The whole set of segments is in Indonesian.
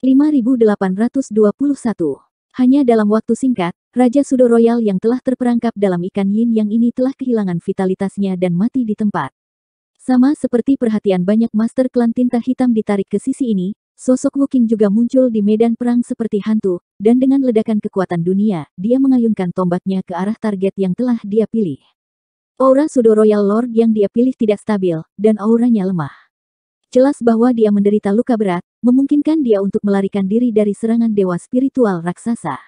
5821. Hanya dalam waktu singkat, Raja Sudo Royal yang telah terperangkap dalam ikan yin yang ini telah kehilangan vitalitasnya dan mati di tempat. Sama seperti perhatian banyak master klan tinta hitam ditarik ke sisi ini, sosok Wuking juga muncul di medan perang seperti hantu, dan dengan ledakan kekuatan dunia, dia mengayunkan tombaknya ke arah target yang telah dia pilih. Aura Sudo Royal Lord yang dia pilih tidak stabil, dan auranya lemah. Jelas bahwa dia menderita luka berat, memungkinkan dia untuk melarikan diri dari serangan dewa spiritual raksasa.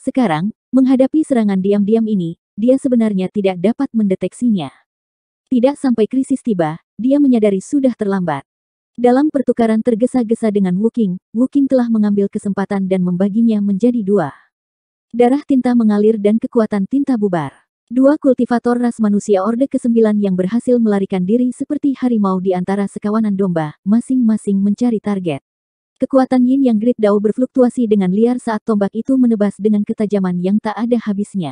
Sekarang, menghadapi serangan diam-diam ini, dia sebenarnya tidak dapat mendeteksinya. Tidak sampai krisis tiba, dia menyadari sudah terlambat. Dalam pertukaran tergesa-gesa dengan Wuking, Wuking telah mengambil kesempatan dan membaginya menjadi dua. Darah tinta mengalir dan kekuatan tinta bubar. Dua kultivator ras manusia Orde ke-9 yang berhasil melarikan diri seperti harimau di antara sekawanan domba, masing-masing mencari target. Kekuatan yin yang Great Dao berfluktuasi dengan liar saat tombak itu menebas dengan ketajaman yang tak ada habisnya.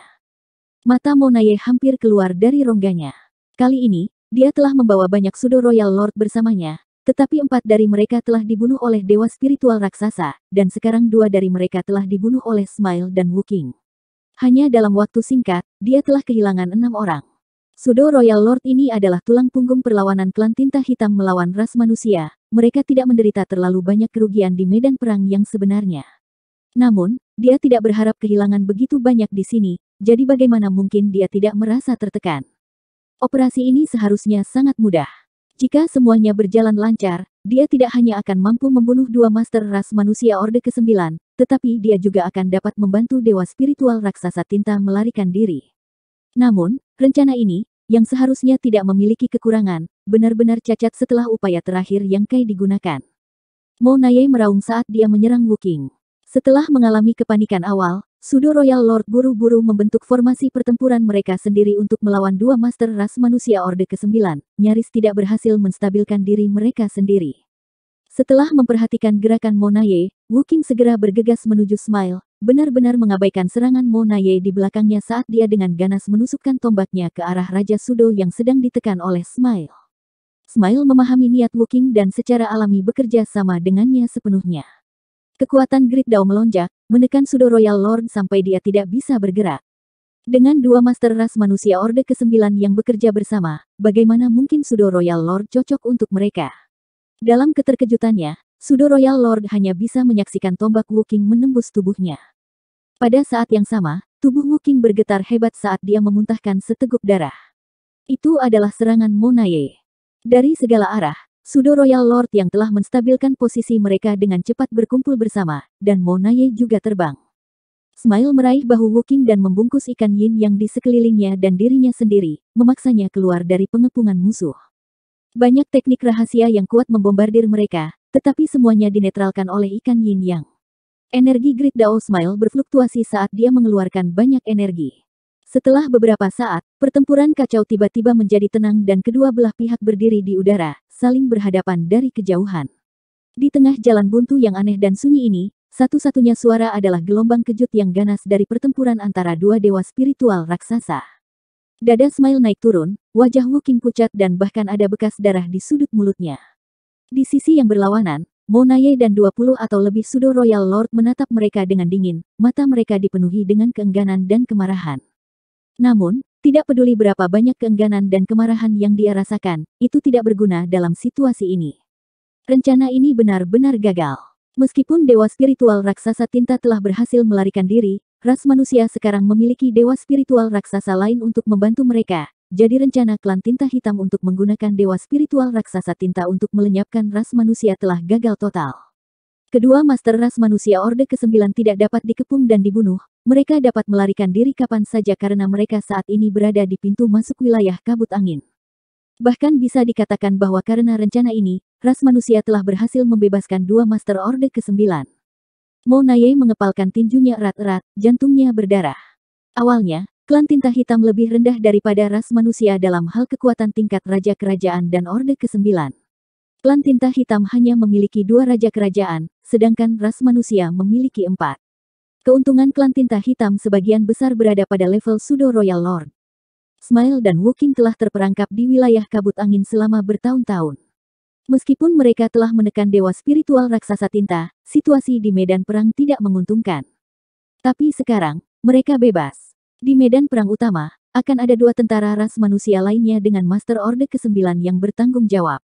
Mata Monaye hampir keluar dari rongganya. Kali ini, dia telah membawa banyak sudo Royal Lord bersamanya, tetapi empat dari mereka telah dibunuh oleh dewa spiritual raksasa, dan sekarang dua dari mereka telah dibunuh oleh Smile dan Wuking. Hanya dalam waktu singkat, dia telah kehilangan enam orang. Sudo Royal Lord ini adalah tulang punggung perlawanan klan tinta hitam melawan ras manusia. Mereka tidak menderita terlalu banyak kerugian di medan perang yang sebenarnya. Namun, dia tidak berharap kehilangan begitu banyak di sini, jadi bagaimana mungkin dia tidak merasa tertekan. Operasi ini seharusnya sangat mudah. Jika semuanya berjalan lancar, dia tidak hanya akan mampu membunuh dua master ras manusia Orde ke-9, tetapi dia juga akan dapat membantu dewa spiritual raksasa tinta melarikan diri. Namun, rencana ini, yang seharusnya tidak memiliki kekurangan, benar-benar cacat setelah upaya terakhir yang Kai digunakan. Monaye meraung saat dia menyerang Wuking. Setelah mengalami kepanikan awal, Sudo Royal Lord buru-buru membentuk formasi pertempuran mereka sendiri untuk melawan dua master ras manusia Orde ke-9, nyaris tidak berhasil menstabilkan diri mereka sendiri. Setelah memperhatikan gerakan Monaye, Wuking segera bergegas menuju Smile, benar-benar mengabaikan serangan Monaye di belakangnya saat dia dengan ganas menusukkan tombaknya ke arah Raja Sudo yang sedang ditekan oleh Smile. Smile memahami niat Wuking dan secara alami bekerja sama dengannya sepenuhnya. Kekuatan Great Dao melonjak, menekan Sudo Royal Lord sampai dia tidak bisa bergerak. Dengan dua master ras manusia Orde ke-9 yang bekerja bersama, bagaimana mungkin Sudo Royal Lord cocok untuk mereka? Dalam keterkejutannya, Sudo Royal Lord hanya bisa menyaksikan tombak Wuking menembus tubuhnya. Pada saat yang sama, tubuh Wuking bergetar hebat saat dia memuntahkan seteguk darah. Itu adalah serangan Monaye. Dari segala arah, Sudo Royal Lord yang telah menstabilkan posisi mereka dengan cepat berkumpul bersama, dan Monaye juga terbang. Smile meraih bahu Wuking dan membungkus ikan yin yang di sekelilingnya dan dirinya sendiri, memaksanya keluar dari pengepungan musuh. Banyak teknik rahasia yang kuat membombardir mereka, tetapi semuanya dinetralkan oleh ikan yin yang. Energi grid Dao Smile berfluktuasi saat dia mengeluarkan banyak energi. Setelah beberapa saat, pertempuran kacau tiba-tiba menjadi tenang dan kedua belah pihak berdiri di udara, saling berhadapan dari kejauhan. Di tengah jalan buntu yang aneh dan sunyi ini, satu-satunya suara adalah gelombang kejut yang ganas dari pertempuran antara dua dewa spiritual raksasa. Dada Smile naik turun, wajah Wuking pucat dan bahkan ada bekas darah di sudut mulutnya. Di sisi yang berlawanan, Monaye dan 20 atau lebih Sudo Royal Lord menatap mereka dengan dingin, mata mereka dipenuhi dengan keengganan dan kemarahan. Namun, tidak peduli berapa banyak keengganan dan kemarahan yang dia rasakan, itu tidak berguna dalam situasi ini. Rencana ini benar-benar gagal. Meskipun dewa spiritual raksasa tinta telah berhasil melarikan diri, ras manusia sekarang memiliki dewa spiritual raksasa lain untuk membantu mereka. Jadi rencana klan tinta hitam untuk menggunakan dewa spiritual raksasa tinta untuk melenyapkan ras manusia telah gagal total. Kedua Master Ras manusia Orde ke-9 tidak dapat dikepung dan dibunuh, mereka dapat melarikan diri kapan saja karena mereka saat ini berada di pintu masuk wilayah kabut angin. Bahkan bisa dikatakan bahwa karena rencana ini, ras manusia telah berhasil membebaskan dua Master Orde ke-9. Monaye mengepalkan tinjunya erat-erat, jantungnya berdarah. Awalnya, klan tinta hitam lebih rendah daripada ras manusia dalam hal kekuatan tingkat raja kerajaan dan Orde ke-9. Klan tinta hitam hanya memiliki dua raja kerajaan, sedangkan ras manusia memiliki empat. Keuntungan klan tinta hitam sebagian besar berada pada level Sudo Royal Lord. Smile dan Wuking telah terperangkap di wilayah kabut angin selama bertahun-tahun. Meskipun mereka telah menekan dewa spiritual raksasa tinta, situasi di medan perang tidak menguntungkan. Tapi sekarang, mereka bebas. Di medan perang utama, akan ada dua tentara ras manusia lainnya dengan Master Orde ke-9 yang bertanggung jawab.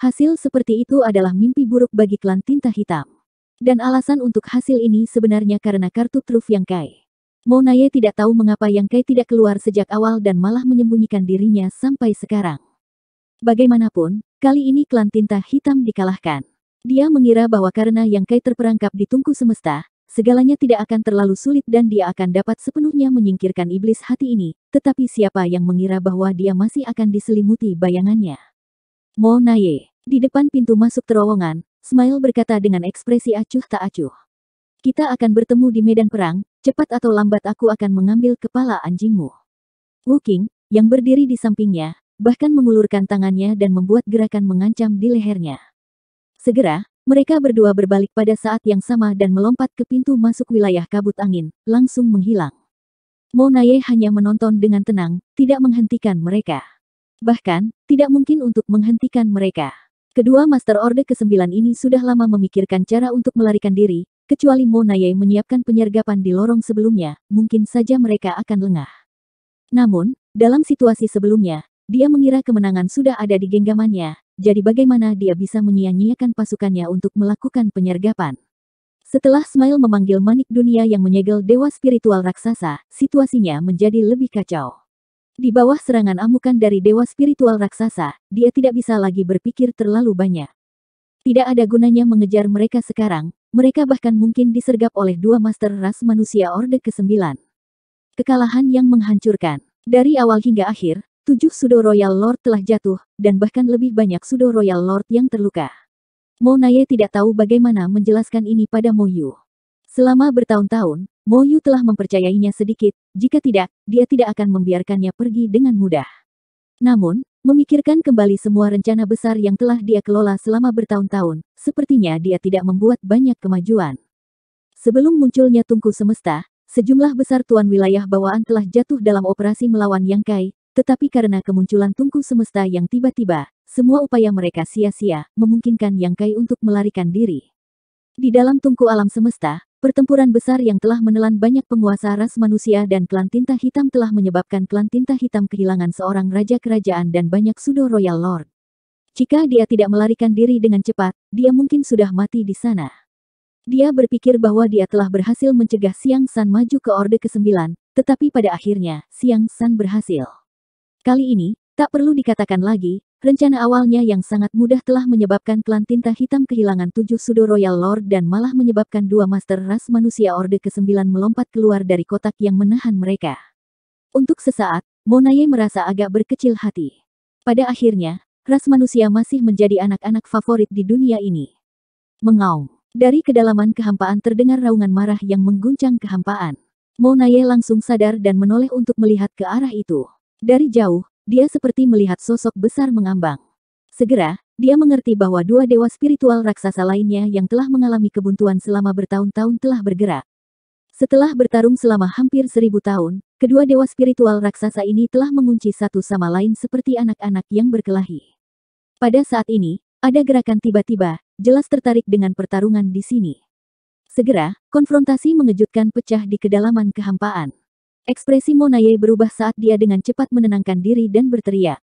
Hasil seperti itu adalah mimpi buruk bagi klan tinta hitam. Dan alasan untuk hasil ini sebenarnya karena kartu truf yang Kai. Monaye tidak tahu mengapa yang Kai tidak keluar sejak awal dan malah menyembunyikan dirinya sampai sekarang. Bagaimanapun, kali ini klan tinta hitam dikalahkan. Dia mengira bahwa karena yang Kai terperangkap di tungku semesta, segalanya tidak akan terlalu sulit dan dia akan dapat sepenuhnya menyingkirkan iblis hati ini, tetapi siapa yang mengira bahwa dia masih akan diselimuti bayangannya. Monaye, di depan pintu masuk terowongan, Smile berkata dengan ekspresi acuh tak acuh. Kita akan bertemu di medan perang, cepat atau lambat aku akan mengambil kepala anjingmu. Wu King, yang berdiri di sampingnya, bahkan mengulurkan tangannya dan membuat gerakan mengancam di lehernya. Segera, mereka berdua berbalik pada saat yang sama dan melompat ke pintu masuk wilayah kabut angin, langsung menghilang. Monaye hanya menonton dengan tenang, tidak menghentikan mereka. Bahkan, tidak mungkin untuk menghentikan mereka. Kedua Master Orde ke-9 ini sudah lama memikirkan cara untuk melarikan diri, kecuali Monaye menyiapkan penyergapan di lorong sebelumnya, mungkin saja mereka akan lengah. Namun, dalam situasi sebelumnya, dia mengira kemenangan sudah ada di genggamannya, jadi bagaimana dia bisa menyia-nyiakan pasukannya untuk melakukan penyergapan. Setelah Smile memanggil manik dunia yang menyegel dewa spiritual raksasa, situasinya menjadi lebih kacau. Di bawah serangan amukan dari dewa spiritual raksasa, dia tidak bisa lagi berpikir terlalu banyak. Tidak ada gunanya mengejar mereka sekarang, mereka bahkan mungkin disergap oleh dua master ras manusia Orde ke-9. Kekalahan yang menghancurkan. Dari awal hingga akhir, tujuh Sudo Royal Lord telah jatuh, dan bahkan lebih banyak Sudo Royal Lord yang terluka. Monaye tidak tahu bagaimana menjelaskan ini pada Moyu. Selama bertahun-tahun, Mo Yu telah mempercayainya sedikit, jika tidak, dia tidak akan membiarkannya pergi dengan mudah. Namun, memikirkan kembali semua rencana besar yang telah dia kelola selama bertahun-tahun, sepertinya dia tidak membuat banyak kemajuan. Sebelum munculnya tungku semesta, sejumlah besar tuan wilayah bawaan telah jatuh dalam operasi melawan Yang Kai, tetapi karena kemunculan tungku semesta yang tiba-tiba, semua upaya mereka sia-sia, memungkinkan Yang Kai untuk melarikan diri. Di dalam tungku alam semesta, Pertempuran besar yang telah menelan banyak penguasa ras manusia dan klan tinta hitam telah menyebabkan klan tinta hitam kehilangan seorang raja kerajaan dan banyak sudo royal lord. Jika dia tidak melarikan diri dengan cepat, dia mungkin sudah mati di sana. Dia berpikir bahwa dia telah berhasil mencegah Siang San maju ke Orde ke-9, tetapi pada akhirnya, Siang San berhasil. Kali ini, tak perlu dikatakan lagi, Rencana awalnya yang sangat mudah telah menyebabkan klan tinta hitam kehilangan tujuh sudo Royal Lord dan malah menyebabkan dua master ras manusia Orde ke-9 melompat keluar dari kotak yang menahan mereka. Untuk sesaat, Monaye merasa agak berkecil hati. Pada akhirnya, ras manusia masih menjadi anak-anak favorit di dunia ini. Mengaum. Dari kedalaman kehampaan terdengar raungan marah yang mengguncang kehampaan. Monaye langsung sadar dan menoleh untuk melihat ke arah itu. Dari jauh, dia seperti melihat sosok besar mengambang. Segera, dia mengerti bahwa dua dewa spiritual raksasa lainnya yang telah mengalami kebuntuan selama bertahun-tahun telah bergerak. Setelah bertarung selama hampir seribu tahun, kedua dewa spiritual raksasa ini telah mengunci satu sama lain seperti anak-anak yang berkelahi. Pada saat ini, ada gerakan tiba-tiba, jelas tertarik dengan pertarungan di sini. Segera, konfrontasi mengejutkan pecah di kedalaman kehampaan. Ekspresi Monaye berubah saat dia dengan cepat menenangkan diri dan berteriak.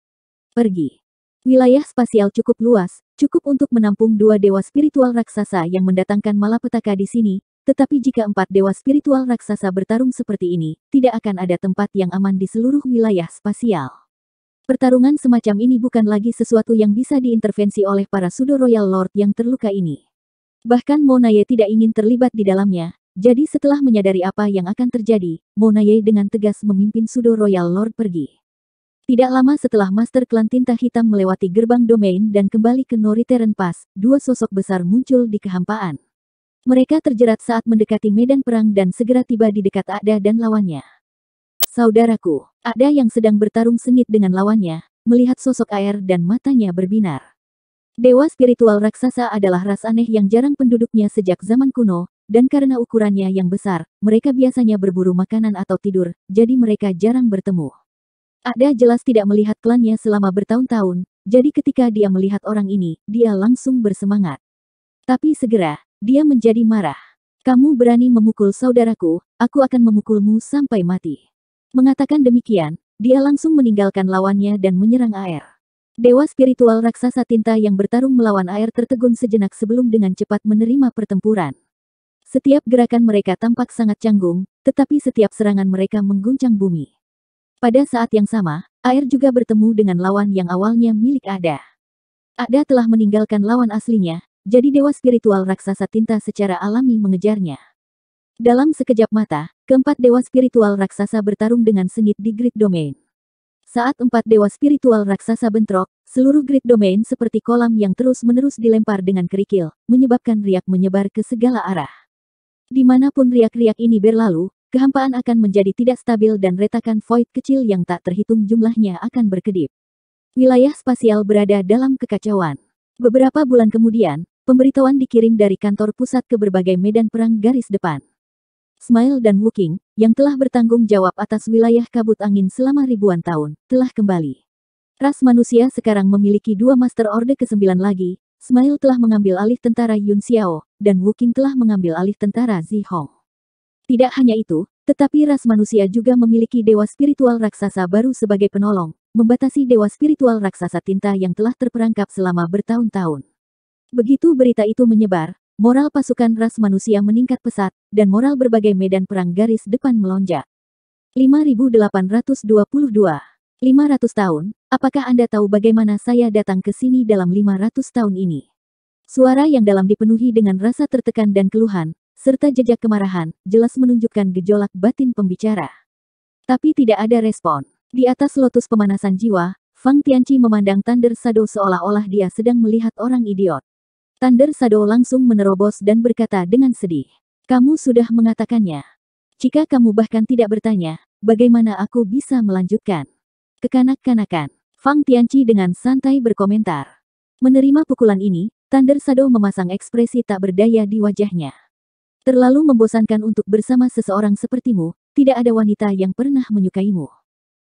Pergi. Wilayah spasial cukup luas, cukup untuk menampung dua dewa spiritual raksasa yang mendatangkan malapetaka di sini, tetapi jika empat dewa spiritual raksasa bertarung seperti ini, tidak akan ada tempat yang aman di seluruh wilayah spasial. Pertarungan semacam ini bukan lagi sesuatu yang bisa diintervensi oleh para sudo royal lord yang terluka ini. Bahkan Monaye tidak ingin terlibat di dalamnya, jadi setelah menyadari apa yang akan terjadi, Monaye dengan tegas memimpin Sudo Royal Lord pergi. Tidak lama setelah Master Klan Tinta Hitam melewati gerbang domain dan kembali ke Noriteren Pass, dua sosok besar muncul di kehampaan. Mereka terjerat saat mendekati medan perang dan segera tiba di dekat Ada dan lawannya. Saudaraku, Ada yang sedang bertarung sengit dengan lawannya, melihat sosok air dan matanya berbinar. Dewa spiritual raksasa adalah ras aneh yang jarang penduduknya sejak zaman kuno, dan karena ukurannya yang besar, mereka biasanya berburu makanan atau tidur, jadi mereka jarang bertemu. Ada jelas tidak melihat klannya selama bertahun-tahun, jadi ketika dia melihat orang ini, dia langsung bersemangat. Tapi segera, dia menjadi marah. Kamu berani memukul saudaraku, aku akan memukulmu sampai mati. Mengatakan demikian, dia langsung meninggalkan lawannya dan menyerang air. Dewa spiritual raksasa tinta yang bertarung melawan air tertegun sejenak sebelum dengan cepat menerima pertempuran. Setiap gerakan mereka tampak sangat canggung, tetapi setiap serangan mereka mengguncang bumi. Pada saat yang sama, air juga bertemu dengan lawan yang awalnya milik Ada. Ada telah meninggalkan lawan aslinya, jadi dewa spiritual raksasa tinta secara alami mengejarnya. Dalam sekejap mata, keempat dewa spiritual raksasa bertarung dengan sengit di Grid Domain. Saat empat dewa spiritual raksasa bentrok, seluruh grid domain seperti kolam yang terus-menerus dilempar dengan kerikil, menyebabkan riak menyebar ke segala arah. Dimanapun riak-riak ini berlalu, kehampaan akan menjadi tidak stabil dan retakan void kecil yang tak terhitung jumlahnya akan berkedip. Wilayah spasial berada dalam kekacauan. Beberapa bulan kemudian, pemberitahuan dikirim dari kantor pusat ke berbagai medan perang garis depan. Smile dan Wuking, yang telah bertanggung jawab atas wilayah kabut angin selama ribuan tahun, telah kembali. Ras manusia sekarang memiliki dua Master orde ke-9 lagi, Smile telah mengambil alih tentara Yun Xiao, dan Wu Qing telah mengambil alih tentara Zi Hong. Tidak hanya itu, tetapi ras manusia juga memiliki dewa spiritual raksasa baru sebagai penolong, membatasi dewa spiritual raksasa tinta yang telah terperangkap selama bertahun-tahun. Begitu berita itu menyebar, moral pasukan ras manusia meningkat pesat, dan moral berbagai medan perang garis depan melonjak. 5822 500 tahun, apakah Anda tahu bagaimana saya datang ke sini dalam 500 tahun ini? Suara yang dalam dipenuhi dengan rasa tertekan dan keluhan, serta jejak kemarahan, jelas menunjukkan gejolak batin pembicara. Tapi tidak ada respon. Di atas lotus pemanasan jiwa, Fang Tianqi memandang Thunder Sado seolah-olah dia sedang melihat orang idiot. Thunder Sado langsung menerobos dan berkata dengan sedih. Kamu sudah mengatakannya. Jika kamu bahkan tidak bertanya, bagaimana aku bisa melanjutkan? kekanak-kanakan. Fang Tianqi dengan santai berkomentar. Menerima pukulan ini, Thunder Sado memasang ekspresi tak berdaya di wajahnya. Terlalu membosankan untuk bersama seseorang sepertimu, tidak ada wanita yang pernah menyukaimu.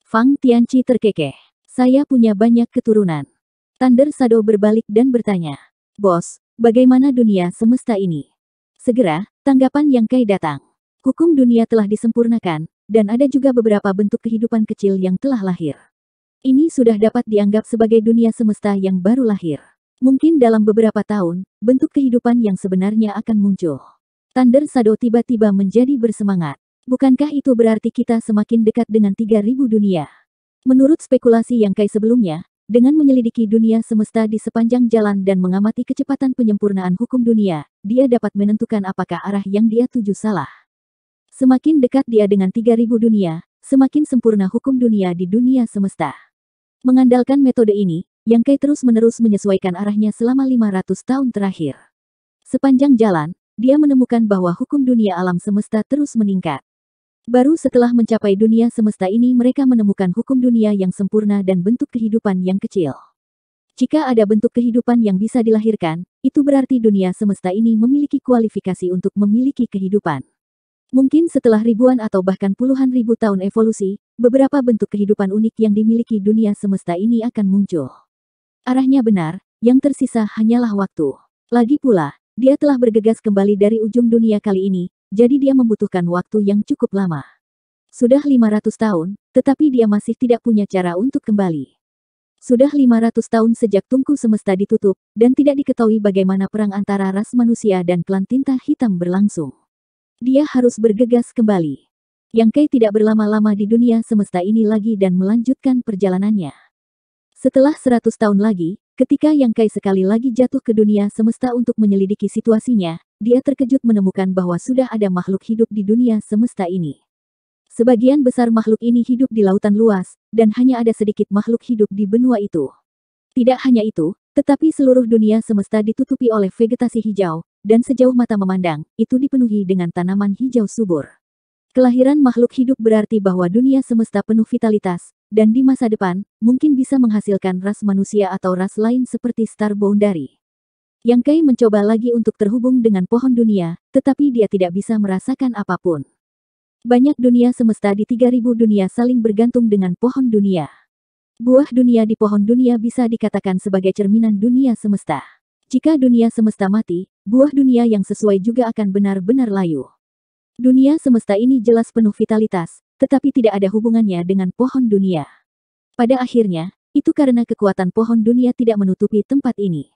Fang Tianqi terkekeh. Saya punya banyak keturunan. Thunder Sado berbalik dan bertanya. Bos, bagaimana dunia semesta ini? Segera, tanggapan yang kai datang. Hukum dunia telah disempurnakan, dan ada juga beberapa bentuk kehidupan kecil yang telah lahir. Ini sudah dapat dianggap sebagai dunia semesta yang baru lahir. Mungkin dalam beberapa tahun, bentuk kehidupan yang sebenarnya akan muncul. Thunder Sado tiba-tiba menjadi bersemangat. Bukankah itu berarti kita semakin dekat dengan 3000 dunia? Menurut spekulasi yang Kai sebelumnya, dengan menyelidiki dunia semesta di sepanjang jalan dan mengamati kecepatan penyempurnaan hukum dunia, dia dapat menentukan apakah arah yang dia tuju salah. Semakin dekat dia dengan 3000 dunia, semakin sempurna hukum dunia di dunia semesta. Mengandalkan metode ini, Yang Kai terus-menerus menyesuaikan arahnya selama 500 tahun terakhir. Sepanjang jalan, dia menemukan bahwa hukum dunia alam semesta terus meningkat. Baru setelah mencapai dunia semesta ini mereka menemukan hukum dunia yang sempurna dan bentuk kehidupan yang kecil. Jika ada bentuk kehidupan yang bisa dilahirkan, itu berarti dunia semesta ini memiliki kualifikasi untuk memiliki kehidupan. Mungkin setelah ribuan atau bahkan puluhan ribu tahun evolusi, beberapa bentuk kehidupan unik yang dimiliki dunia semesta ini akan muncul. Arahnya benar, yang tersisa hanyalah waktu. Lagi pula, dia telah bergegas kembali dari ujung dunia kali ini, jadi dia membutuhkan waktu yang cukup lama. Sudah 500 tahun, tetapi dia masih tidak punya cara untuk kembali. Sudah 500 tahun sejak tungku semesta ditutup, dan tidak diketahui bagaimana perang antara ras manusia dan klan tinta hitam berlangsung. Dia harus bergegas kembali. Yang Kei tidak berlama-lama di dunia semesta ini lagi dan melanjutkan perjalanannya. Setelah 100 tahun lagi, ketika Yang Kai sekali lagi jatuh ke dunia semesta untuk menyelidiki situasinya, dia terkejut menemukan bahwa sudah ada makhluk hidup di dunia semesta ini. Sebagian besar makhluk ini hidup di lautan luas, dan hanya ada sedikit makhluk hidup di benua itu. Tidak hanya itu, tetapi seluruh dunia semesta ditutupi oleh vegetasi hijau, dan sejauh mata memandang, itu dipenuhi dengan tanaman hijau subur. Kelahiran makhluk hidup berarti bahwa dunia semesta penuh vitalitas, dan di masa depan, mungkin bisa menghasilkan ras manusia atau ras lain seperti Boundary. Yang Kai mencoba lagi untuk terhubung dengan pohon dunia, tetapi dia tidak bisa merasakan apapun. Banyak dunia semesta di 3000 dunia saling bergantung dengan pohon dunia. Buah dunia di pohon dunia bisa dikatakan sebagai cerminan dunia semesta. Jika dunia semesta mati, buah dunia yang sesuai juga akan benar-benar layu. Dunia semesta ini jelas penuh vitalitas, tetapi tidak ada hubungannya dengan pohon dunia. Pada akhirnya, itu karena kekuatan pohon dunia tidak menutupi tempat ini.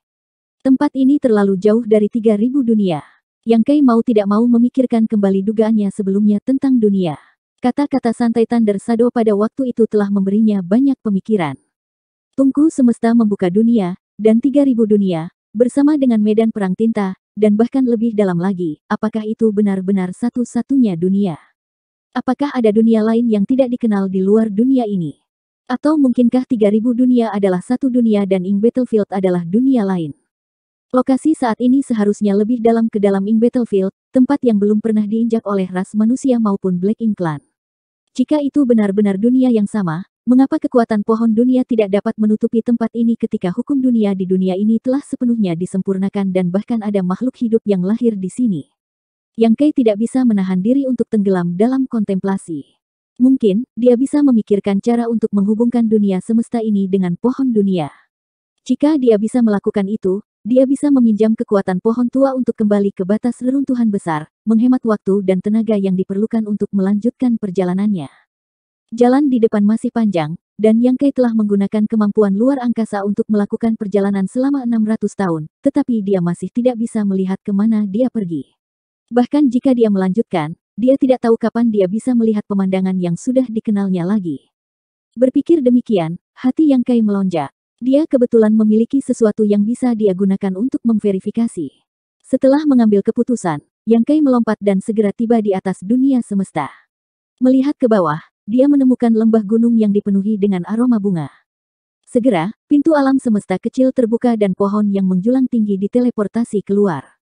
Tempat ini terlalu jauh dari 3000 dunia. Yang Kai mau tidak mau memikirkan kembali dugaannya sebelumnya tentang dunia. Kata-kata santai Thunder Sado pada waktu itu telah memberinya banyak pemikiran. Tungku semesta membuka dunia, dan 3000 dunia, Bersama dengan medan perang tinta, dan bahkan lebih dalam lagi, apakah itu benar-benar satu-satunya dunia? Apakah ada dunia lain yang tidak dikenal di luar dunia ini? Atau mungkinkah 3000 dunia adalah satu dunia dan Ing Battlefield adalah dunia lain? Lokasi saat ini seharusnya lebih dalam ke dalam Ing Battlefield, tempat yang belum pernah diinjak oleh ras manusia maupun Black Ink Clan. Jika itu benar-benar dunia yang sama, mengapa kekuatan pohon dunia tidak dapat menutupi tempat ini ketika hukum dunia di dunia ini telah sepenuhnya disempurnakan dan bahkan ada makhluk hidup yang lahir di sini. Yang Kei tidak bisa menahan diri untuk tenggelam dalam kontemplasi. Mungkin, dia bisa memikirkan cara untuk menghubungkan dunia semesta ini dengan pohon dunia. Jika dia bisa melakukan itu, dia bisa meminjam kekuatan pohon tua untuk kembali ke batas reruntuhan besar, menghemat waktu dan tenaga yang diperlukan untuk melanjutkan perjalanannya. Jalan di depan masih panjang, dan Yang Kei telah menggunakan kemampuan luar angkasa untuk melakukan perjalanan selama 600 tahun, tetapi dia masih tidak bisa melihat kemana dia pergi. Bahkan jika dia melanjutkan, dia tidak tahu kapan dia bisa melihat pemandangan yang sudah dikenalnya lagi. Berpikir demikian, hati Yang Kai melonjak. Dia kebetulan memiliki sesuatu yang bisa dia gunakan untuk memverifikasi. Setelah mengambil keputusan, Yang Kai melompat dan segera tiba di atas dunia semesta. Melihat ke bawah, dia menemukan lembah gunung yang dipenuhi dengan aroma bunga. Segera, pintu alam semesta kecil terbuka dan pohon yang menjulang tinggi diteleportasi keluar.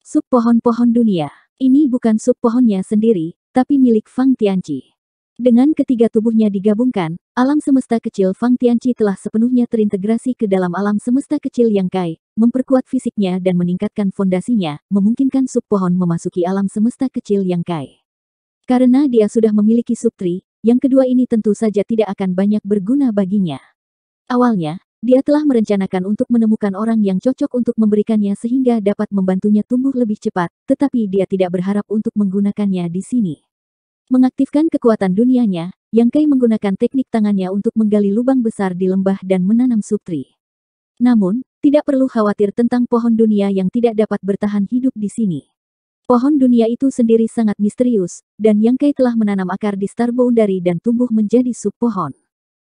Sub pohon-pohon dunia. Ini bukan sub pohonnya sendiri, tapi milik Fang Tianci. Dengan ketiga tubuhnya digabungkan, alam semesta kecil Fang Tianci telah sepenuhnya terintegrasi ke dalam alam semesta kecil yang kai, memperkuat fisiknya dan meningkatkan fondasinya, memungkinkan sub pohon memasuki alam semesta kecil yang kai. Karena dia sudah memiliki subtri, yang kedua ini tentu saja tidak akan banyak berguna baginya. Awalnya, dia telah merencanakan untuk menemukan orang yang cocok untuk memberikannya sehingga dapat membantunya tumbuh lebih cepat, tetapi dia tidak berharap untuk menggunakannya di sini. Mengaktifkan kekuatan dunianya, yang Kai menggunakan teknik tangannya untuk menggali lubang besar di lembah dan menanam sutri. Namun, tidak perlu khawatir tentang pohon dunia yang tidak dapat bertahan hidup di sini. Pohon dunia itu sendiri sangat misterius, dan Yang Kai telah menanam akar di Boundary dan tumbuh menjadi sub pohon.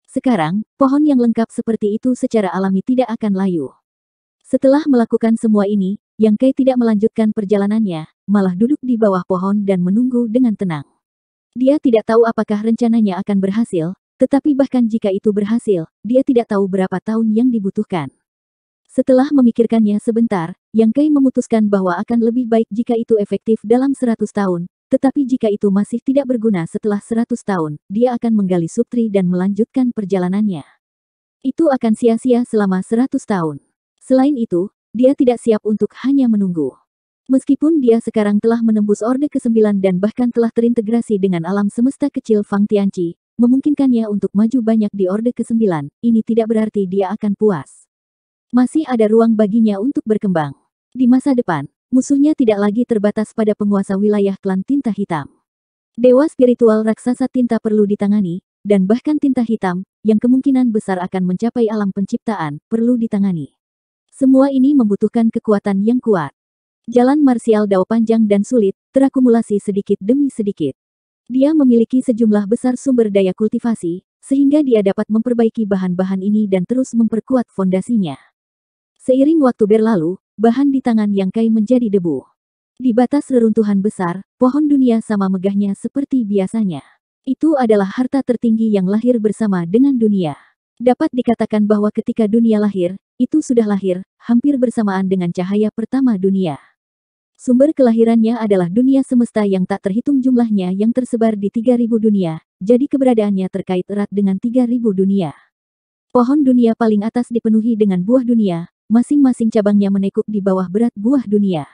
Sekarang, pohon yang lengkap seperti itu secara alami tidak akan layu. Setelah melakukan semua ini, Yang Kai tidak melanjutkan perjalanannya, malah duduk di bawah pohon dan menunggu dengan tenang. Dia tidak tahu apakah rencananya akan berhasil, tetapi bahkan jika itu berhasil, dia tidak tahu berapa tahun yang dibutuhkan. Setelah memikirkannya sebentar, yang Kei memutuskan bahwa akan lebih baik jika itu efektif dalam 100 tahun, tetapi jika itu masih tidak berguna setelah 100 tahun, dia akan menggali subtri dan melanjutkan perjalanannya. Itu akan sia-sia selama 100 tahun. Selain itu, dia tidak siap untuk hanya menunggu. Meskipun dia sekarang telah menembus Orde ke-9 dan bahkan telah terintegrasi dengan alam semesta kecil Fang Tianqi, memungkinkannya untuk maju banyak di Orde ke-9, ini tidak berarti dia akan puas. Masih ada ruang baginya untuk berkembang. Di masa depan, musuhnya tidak lagi terbatas pada penguasa wilayah klan tinta hitam. Dewa spiritual raksasa tinta perlu ditangani, dan bahkan tinta hitam, yang kemungkinan besar akan mencapai alam penciptaan, perlu ditangani. Semua ini membutuhkan kekuatan yang kuat. Jalan marsial Dao panjang dan sulit, terakumulasi sedikit demi sedikit. Dia memiliki sejumlah besar sumber daya kultivasi, sehingga dia dapat memperbaiki bahan-bahan ini dan terus memperkuat fondasinya. Seiring waktu berlalu, bahan di tangan yang kai menjadi debu. Di batas reruntuhan besar, pohon dunia sama megahnya seperti biasanya. Itu adalah harta tertinggi yang lahir bersama dengan dunia. Dapat dikatakan bahwa ketika dunia lahir, itu sudah lahir, hampir bersamaan dengan cahaya pertama dunia. Sumber kelahirannya adalah dunia semesta yang tak terhitung jumlahnya yang tersebar di 3000 dunia, jadi keberadaannya terkait erat dengan 3000 dunia. Pohon dunia paling atas dipenuhi dengan buah dunia, masing-masing cabangnya menekuk di bawah berat buah dunia.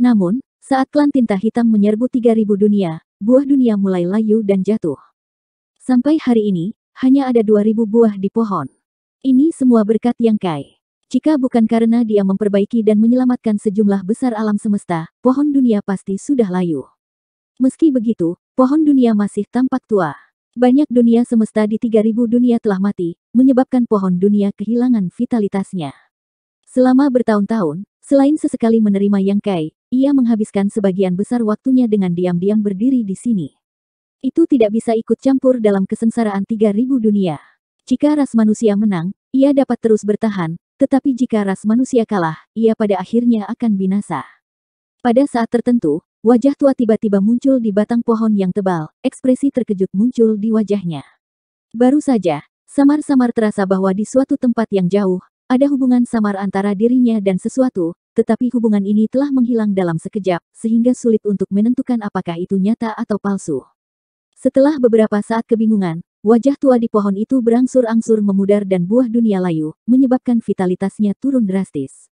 Namun, saat klan tinta hitam menyerbu 3000 dunia, buah dunia mulai layu dan jatuh. Sampai hari ini, hanya ada 2000 buah di pohon. Ini semua berkat yang kai. Jika bukan karena dia memperbaiki dan menyelamatkan sejumlah besar alam semesta, pohon dunia pasti sudah layu. Meski begitu, pohon dunia masih tampak tua. Banyak dunia semesta di 3000 dunia telah mati, menyebabkan pohon dunia kehilangan vitalitasnya. Selama bertahun-tahun, selain sesekali menerima Yang Kai, ia menghabiskan sebagian besar waktunya dengan diam-diam berdiri di sini. Itu tidak bisa ikut campur dalam kesengsaraan 3000 dunia. Jika ras manusia menang, ia dapat terus bertahan, tetapi jika ras manusia kalah, ia pada akhirnya akan binasa. Pada saat tertentu, wajah tua tiba-tiba muncul di batang pohon yang tebal, ekspresi terkejut muncul di wajahnya. Baru saja, samar-samar terasa bahwa di suatu tempat yang jauh, ada hubungan samar antara dirinya dan sesuatu, tetapi hubungan ini telah menghilang dalam sekejap, sehingga sulit untuk menentukan apakah itu nyata atau palsu. Setelah beberapa saat kebingungan, wajah tua di pohon itu berangsur-angsur memudar dan buah dunia layu, menyebabkan vitalitasnya turun drastis.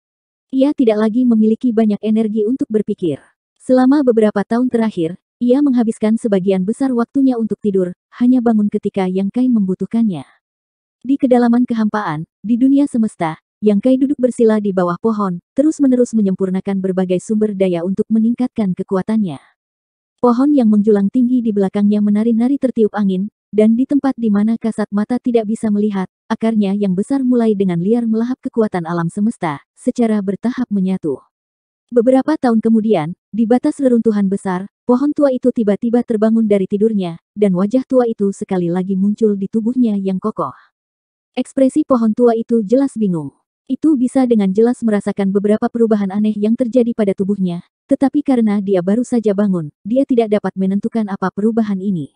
Ia tidak lagi memiliki banyak energi untuk berpikir. Selama beberapa tahun terakhir, ia menghabiskan sebagian besar waktunya untuk tidur, hanya bangun ketika Yang Kai membutuhkannya. Di kedalaman kehampaan, di dunia semesta, yang Kai duduk bersila di bawah pohon, terus-menerus menyempurnakan berbagai sumber daya untuk meningkatkan kekuatannya. Pohon yang menjulang tinggi di belakangnya menari-nari tertiup angin, dan di tempat di mana kasat mata tidak bisa melihat, akarnya yang besar mulai dengan liar melahap kekuatan alam semesta, secara bertahap menyatu. Beberapa tahun kemudian, di batas reruntuhan besar, pohon tua itu tiba-tiba terbangun dari tidurnya, dan wajah tua itu sekali lagi muncul di tubuhnya yang kokoh. Ekspresi pohon tua itu jelas bingung. Itu bisa dengan jelas merasakan beberapa perubahan aneh yang terjadi pada tubuhnya, tetapi karena dia baru saja bangun, dia tidak dapat menentukan apa perubahan ini.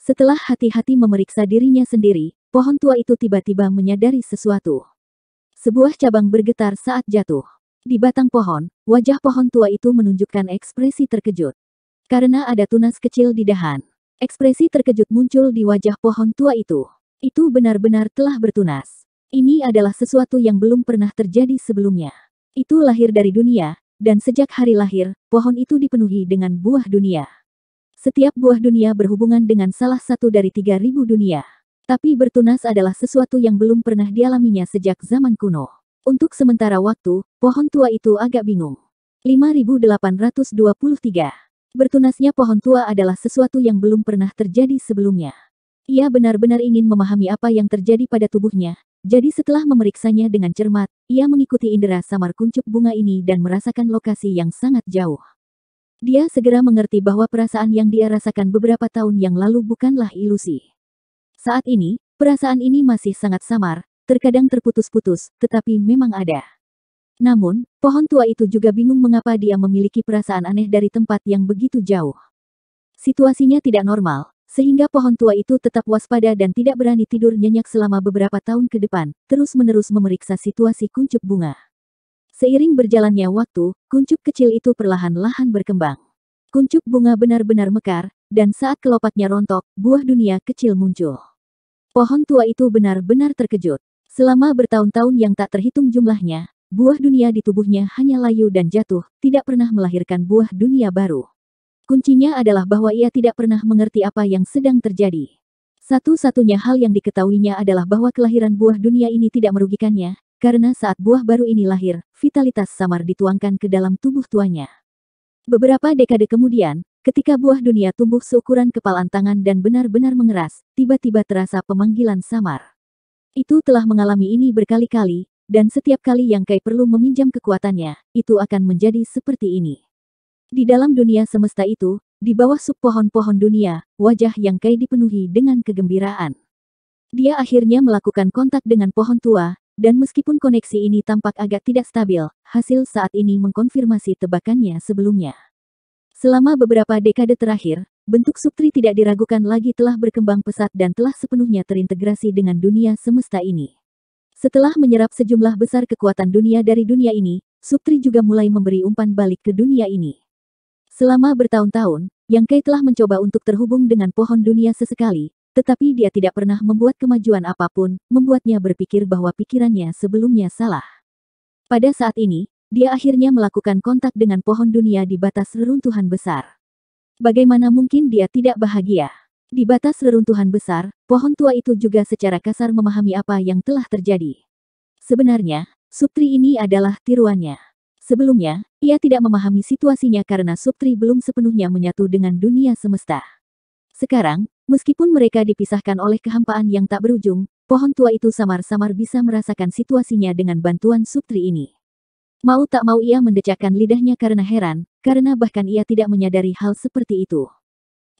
Setelah hati-hati memeriksa dirinya sendiri, pohon tua itu tiba-tiba menyadari sesuatu. Sebuah cabang bergetar saat jatuh. Di batang pohon, wajah pohon tua itu menunjukkan ekspresi terkejut. Karena ada tunas kecil di dahan, ekspresi terkejut muncul di wajah pohon tua itu. Itu benar-benar telah bertunas. Ini adalah sesuatu yang belum pernah terjadi sebelumnya. Itu lahir dari dunia, dan sejak hari lahir, pohon itu dipenuhi dengan buah dunia. Setiap buah dunia berhubungan dengan salah satu dari tiga ribu dunia. Tapi bertunas adalah sesuatu yang belum pernah dialaminya sejak zaman kuno. Untuk sementara waktu, pohon tua itu agak bingung. 5823. Bertunasnya pohon tua adalah sesuatu yang belum pernah terjadi sebelumnya. Ia benar-benar ingin memahami apa yang terjadi pada tubuhnya. Jadi setelah memeriksanya dengan cermat, ia mengikuti indera samar kuncup bunga ini dan merasakan lokasi yang sangat jauh. Dia segera mengerti bahwa perasaan yang dia rasakan beberapa tahun yang lalu bukanlah ilusi. Saat ini, perasaan ini masih sangat samar, terkadang terputus-putus, tetapi memang ada. Namun, pohon tua itu juga bingung mengapa dia memiliki perasaan aneh dari tempat yang begitu jauh. Situasinya tidak normal, sehingga pohon tua itu tetap waspada dan tidak berani tidur nyenyak selama beberapa tahun ke depan, terus-menerus memeriksa situasi kuncup bunga. Seiring berjalannya waktu, kuncup kecil itu perlahan-lahan berkembang. Kuncup bunga benar-benar mekar, dan saat kelopaknya rontok, buah dunia kecil muncul. Pohon tua itu benar-benar terkejut. Selama bertahun-tahun yang tak terhitung jumlahnya, buah dunia di tubuhnya hanya layu dan jatuh, tidak pernah melahirkan buah dunia baru. Kuncinya adalah bahwa ia tidak pernah mengerti apa yang sedang terjadi. Satu-satunya hal yang diketahuinya adalah bahwa kelahiran buah dunia ini tidak merugikannya, karena saat buah baru ini lahir, vitalitas samar dituangkan ke dalam tubuh tuanya. Beberapa dekade kemudian, ketika buah dunia tumbuh seukuran kepalan tangan dan benar-benar mengeras, tiba-tiba terasa pemanggilan samar. Itu telah mengalami ini berkali-kali, dan setiap kali yang Kai perlu meminjam kekuatannya, itu akan menjadi seperti ini. Di dalam dunia semesta itu, di bawah sub pohon-pohon dunia, wajah Yang Kai dipenuhi dengan kegembiraan. Dia akhirnya melakukan kontak dengan pohon tua, dan meskipun koneksi ini tampak agak tidak stabil, hasil saat ini mengkonfirmasi tebakannya sebelumnya. Selama beberapa dekade terakhir, bentuk subtri tidak diragukan lagi telah berkembang pesat dan telah sepenuhnya terintegrasi dengan dunia semesta ini. Setelah menyerap sejumlah besar kekuatan dunia dari dunia ini, subtri juga mulai memberi umpan balik ke dunia ini. Selama bertahun-tahun, Yang Kai telah mencoba untuk terhubung dengan pohon dunia sesekali, tetapi dia tidak pernah membuat kemajuan apapun, membuatnya berpikir bahwa pikirannya sebelumnya salah. Pada saat ini, dia akhirnya melakukan kontak dengan pohon dunia di batas reruntuhan besar. Bagaimana mungkin dia tidak bahagia? Di batas reruntuhan besar, pohon tua itu juga secara kasar memahami apa yang telah terjadi. Sebenarnya, Supri ini adalah tiruannya. Sebelumnya, ia tidak memahami situasinya karena Subtri belum sepenuhnya menyatu dengan dunia semesta. Sekarang, meskipun mereka dipisahkan oleh kehampaan yang tak berujung, pohon tua itu samar-samar bisa merasakan situasinya dengan bantuan Subtri ini. Mau tak mau ia mendecakkan lidahnya karena heran, karena bahkan ia tidak menyadari hal seperti itu.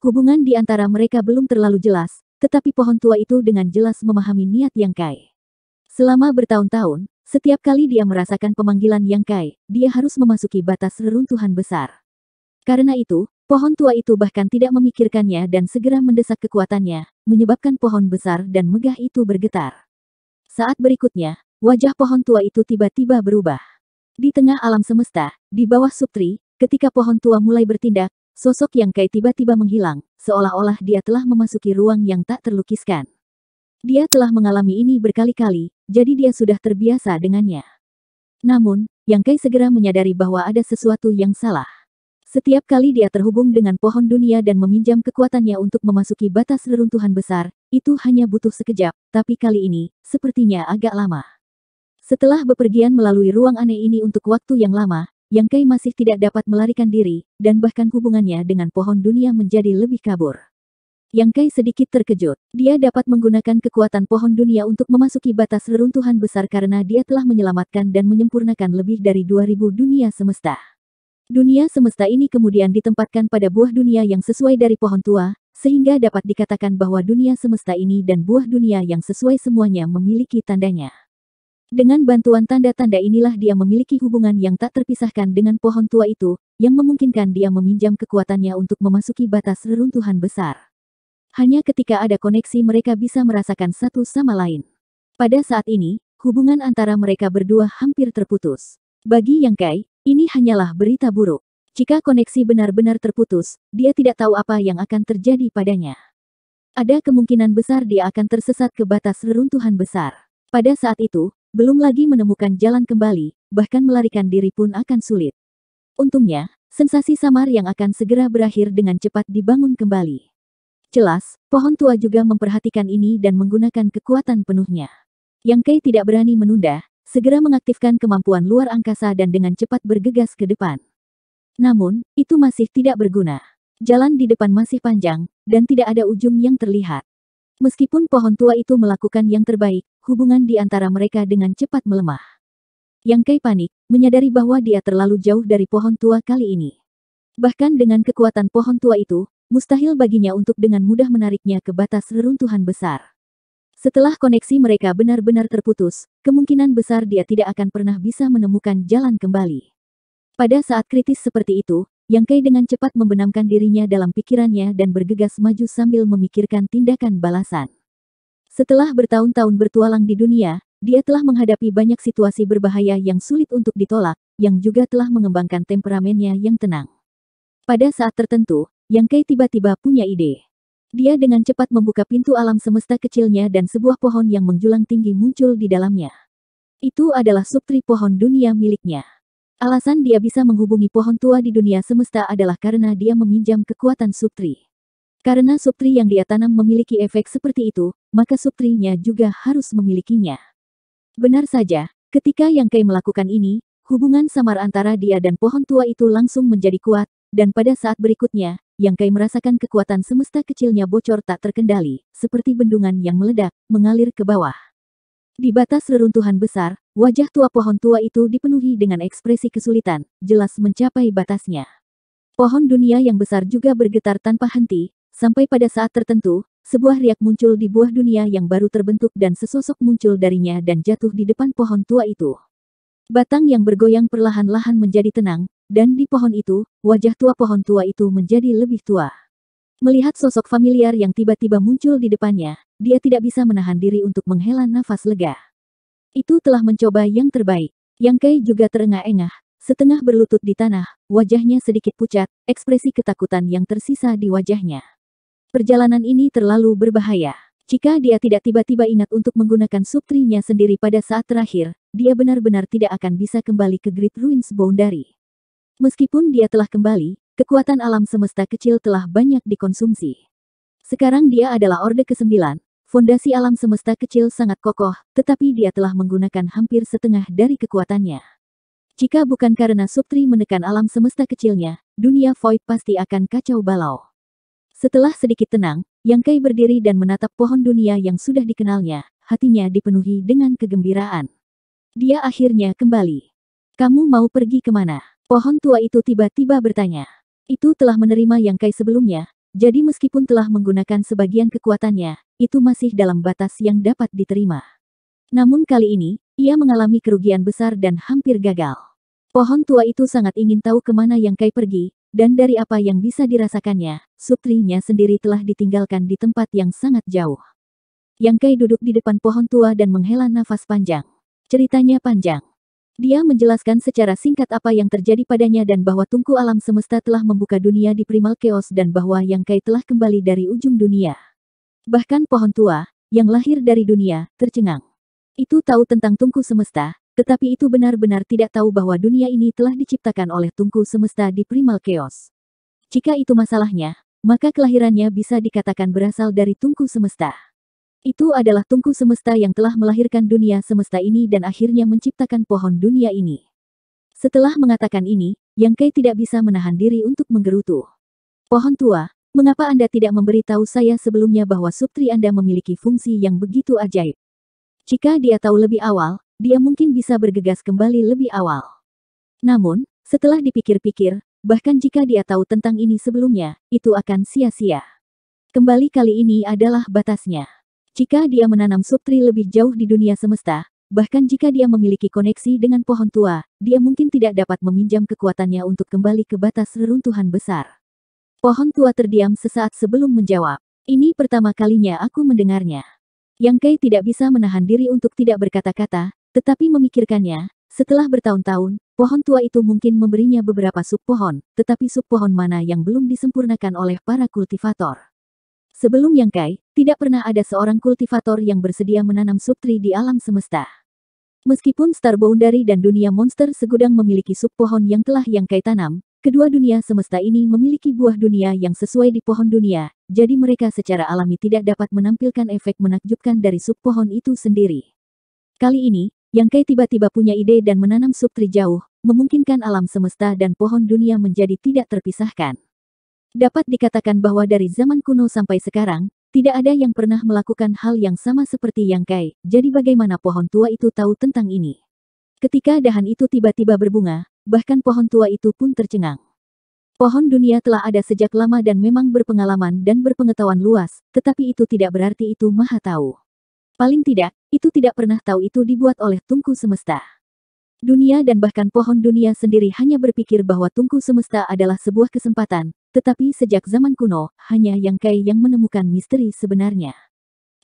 Hubungan di antara mereka belum terlalu jelas, tetapi pohon tua itu dengan jelas memahami niat Yang Kai. Selama bertahun-tahun, setiap kali dia merasakan pemanggilan yang kai, dia harus memasuki batas reruntuhan besar. Karena itu, pohon tua itu bahkan tidak memikirkannya dan segera mendesak kekuatannya, menyebabkan pohon besar dan megah itu bergetar. Saat berikutnya, wajah pohon tua itu tiba-tiba berubah. Di tengah alam semesta, di bawah subtri, ketika pohon tua mulai bertindak, sosok yang kai tiba-tiba menghilang, seolah-olah dia telah memasuki ruang yang tak terlukiskan. Dia telah mengalami ini berkali-kali, jadi dia sudah terbiasa dengannya. Namun, Yang Kai segera menyadari bahwa ada sesuatu yang salah. Setiap kali dia terhubung dengan pohon dunia dan meminjam kekuatannya untuk memasuki batas reruntuhan besar, itu hanya butuh sekejap, tapi kali ini, sepertinya agak lama. Setelah bepergian melalui ruang aneh ini untuk waktu yang lama, Yang Kai masih tidak dapat melarikan diri, dan bahkan hubungannya dengan pohon dunia menjadi lebih kabur. Yang Kai sedikit terkejut. Dia dapat menggunakan kekuatan pohon dunia untuk memasuki batas reruntuhan besar karena dia telah menyelamatkan dan menyempurnakan lebih dari 2000 dunia semesta. Dunia semesta ini kemudian ditempatkan pada buah dunia yang sesuai dari pohon tua, sehingga dapat dikatakan bahwa dunia semesta ini dan buah dunia yang sesuai semuanya memiliki tandanya. Dengan bantuan tanda-tanda inilah dia memiliki hubungan yang tak terpisahkan dengan pohon tua itu, yang memungkinkan dia meminjam kekuatannya untuk memasuki batas reruntuhan besar. Hanya ketika ada koneksi mereka bisa merasakan satu sama lain. Pada saat ini, hubungan antara mereka berdua hampir terputus. Bagi Yang Kai, ini hanyalah berita buruk. Jika koneksi benar-benar terputus, dia tidak tahu apa yang akan terjadi padanya. Ada kemungkinan besar dia akan tersesat ke batas reruntuhan besar. Pada saat itu, belum lagi menemukan jalan kembali, bahkan melarikan diri pun akan sulit. Untungnya, sensasi samar yang akan segera berakhir dengan cepat dibangun kembali. Jelas, pohon tua juga memperhatikan ini dan menggunakan kekuatan penuhnya. Yang Kei tidak berani menunda, segera mengaktifkan kemampuan luar angkasa dan dengan cepat bergegas ke depan. Namun, itu masih tidak berguna. Jalan di depan masih panjang, dan tidak ada ujung yang terlihat. Meskipun pohon tua itu melakukan yang terbaik, hubungan di antara mereka dengan cepat melemah. Yang Kei panik, menyadari bahwa dia terlalu jauh dari pohon tua kali ini. Bahkan dengan kekuatan pohon tua itu, mustahil baginya untuk dengan mudah menariknya ke batas reruntuhan besar. Setelah koneksi mereka benar-benar terputus, kemungkinan besar dia tidak akan pernah bisa menemukan jalan kembali. Pada saat kritis seperti itu, Yang Kai dengan cepat membenamkan dirinya dalam pikirannya dan bergegas maju sambil memikirkan tindakan balasan. Setelah bertahun-tahun bertualang di dunia, dia telah menghadapi banyak situasi berbahaya yang sulit untuk ditolak, yang juga telah mengembangkan temperamennya yang tenang. Pada saat tertentu, yang Kei tiba-tiba punya ide. Dia dengan cepat membuka pintu alam semesta kecilnya dan sebuah pohon yang menjulang tinggi muncul di dalamnya. Itu adalah subtri pohon dunia miliknya. Alasan dia bisa menghubungi pohon tua di dunia semesta adalah karena dia meminjam kekuatan subtri. Karena subtri yang dia tanam memiliki efek seperti itu, maka subtrinya juga harus memilikinya. Benar saja, ketika Yang Kei melakukan ini, hubungan samar antara dia dan pohon tua itu langsung menjadi kuat, dan pada saat berikutnya, yang Kai merasakan kekuatan semesta kecilnya bocor tak terkendali, seperti bendungan yang meledak, mengalir ke bawah. Di batas reruntuhan besar, wajah tua pohon tua itu dipenuhi dengan ekspresi kesulitan, jelas mencapai batasnya. Pohon dunia yang besar juga bergetar tanpa henti, sampai pada saat tertentu, sebuah riak muncul di buah dunia yang baru terbentuk dan sesosok muncul darinya dan jatuh di depan pohon tua itu. Batang yang bergoyang perlahan-lahan menjadi tenang, dan di pohon itu, wajah tua pohon tua itu menjadi lebih tua. Melihat sosok familiar yang tiba-tiba muncul di depannya, dia tidak bisa menahan diri untuk menghela nafas lega. Itu telah mencoba yang terbaik. Yang Kai juga terengah-engah, setengah berlutut di tanah, wajahnya sedikit pucat, ekspresi ketakutan yang tersisa di wajahnya. Perjalanan ini terlalu berbahaya. Jika dia tidak tiba-tiba ingat untuk menggunakan subtrinya sendiri pada saat terakhir, dia benar-benar tidak akan bisa kembali ke Great Ruins Boundary. Meskipun dia telah kembali, kekuatan alam semesta kecil telah banyak dikonsumsi. Sekarang dia adalah Orde ke-9, fondasi alam semesta kecil sangat kokoh, tetapi dia telah menggunakan hampir setengah dari kekuatannya. Jika bukan karena Subtri menekan alam semesta kecilnya, dunia Void pasti akan kacau balau. Setelah sedikit tenang, Yang Kai berdiri dan menatap pohon dunia yang sudah dikenalnya, hatinya dipenuhi dengan kegembiraan. Dia akhirnya kembali. Kamu mau pergi kemana? Pohon tua itu tiba-tiba bertanya. Itu telah menerima yang kai sebelumnya, jadi meskipun telah menggunakan sebagian kekuatannya, itu masih dalam batas yang dapat diterima. Namun kali ini, ia mengalami kerugian besar dan hampir gagal. Pohon tua itu sangat ingin tahu kemana Yang Kai pergi, dan dari apa yang bisa dirasakannya, sutrinya sendiri telah ditinggalkan di tempat yang sangat jauh. Yang Kai duduk di depan pohon tua dan menghela nafas panjang. Ceritanya panjang. Dia menjelaskan secara singkat apa yang terjadi padanya dan bahwa tungku alam semesta telah membuka dunia di primal chaos dan bahwa yang kai telah kembali dari ujung dunia. Bahkan pohon tua, yang lahir dari dunia, tercengang. Itu tahu tentang tungku semesta, tetapi itu benar-benar tidak tahu bahwa dunia ini telah diciptakan oleh tungku semesta di primal chaos. Jika itu masalahnya, maka kelahirannya bisa dikatakan berasal dari tungku semesta. Itu adalah tungku semesta yang telah melahirkan dunia semesta ini dan akhirnya menciptakan pohon dunia ini. Setelah mengatakan ini, Yang Kei tidak bisa menahan diri untuk menggerutu. Pohon tua, mengapa Anda tidak memberitahu saya sebelumnya bahwa subtri Anda memiliki fungsi yang begitu ajaib? Jika dia tahu lebih awal, dia mungkin bisa bergegas kembali lebih awal. Namun, setelah dipikir-pikir, bahkan jika dia tahu tentang ini sebelumnya, itu akan sia-sia. Kembali kali ini adalah batasnya. Jika dia menanam subtri lebih jauh di dunia semesta, bahkan jika dia memiliki koneksi dengan pohon tua, dia mungkin tidak dapat meminjam kekuatannya untuk kembali ke batas reruntuhan besar. Pohon tua terdiam sesaat sebelum menjawab. Ini pertama kalinya aku mendengarnya. Yang Kai tidak bisa menahan diri untuk tidak berkata-kata, tetapi memikirkannya, setelah bertahun-tahun, pohon tua itu mungkin memberinya beberapa pohon, tetapi pohon mana yang belum disempurnakan oleh para kultivator. Sebelum Yang Kai, tidak pernah ada seorang kultivator yang bersedia menanam subtri di alam semesta. Meskipun Star Boundary dan dunia monster segudang memiliki pohon yang telah Yang Kai tanam, kedua dunia semesta ini memiliki buah dunia yang sesuai di pohon dunia, jadi mereka secara alami tidak dapat menampilkan efek menakjubkan dari pohon itu sendiri. Kali ini, Yang Kai tiba-tiba punya ide dan menanam subtri jauh, memungkinkan alam semesta dan pohon dunia menjadi tidak terpisahkan. Dapat dikatakan bahwa dari zaman kuno sampai sekarang, tidak ada yang pernah melakukan hal yang sama seperti Yang Kai, jadi bagaimana pohon tua itu tahu tentang ini? Ketika dahan itu tiba-tiba berbunga, bahkan pohon tua itu pun tercengang. Pohon dunia telah ada sejak lama dan memang berpengalaman dan berpengetahuan luas, tetapi itu tidak berarti itu maha tahu. Paling tidak, itu tidak pernah tahu itu dibuat oleh tungku semesta. Dunia dan bahkan pohon dunia sendiri hanya berpikir bahwa tungku semesta adalah sebuah kesempatan, tetapi sejak zaman kuno, hanya yang Kai yang menemukan misteri sebenarnya.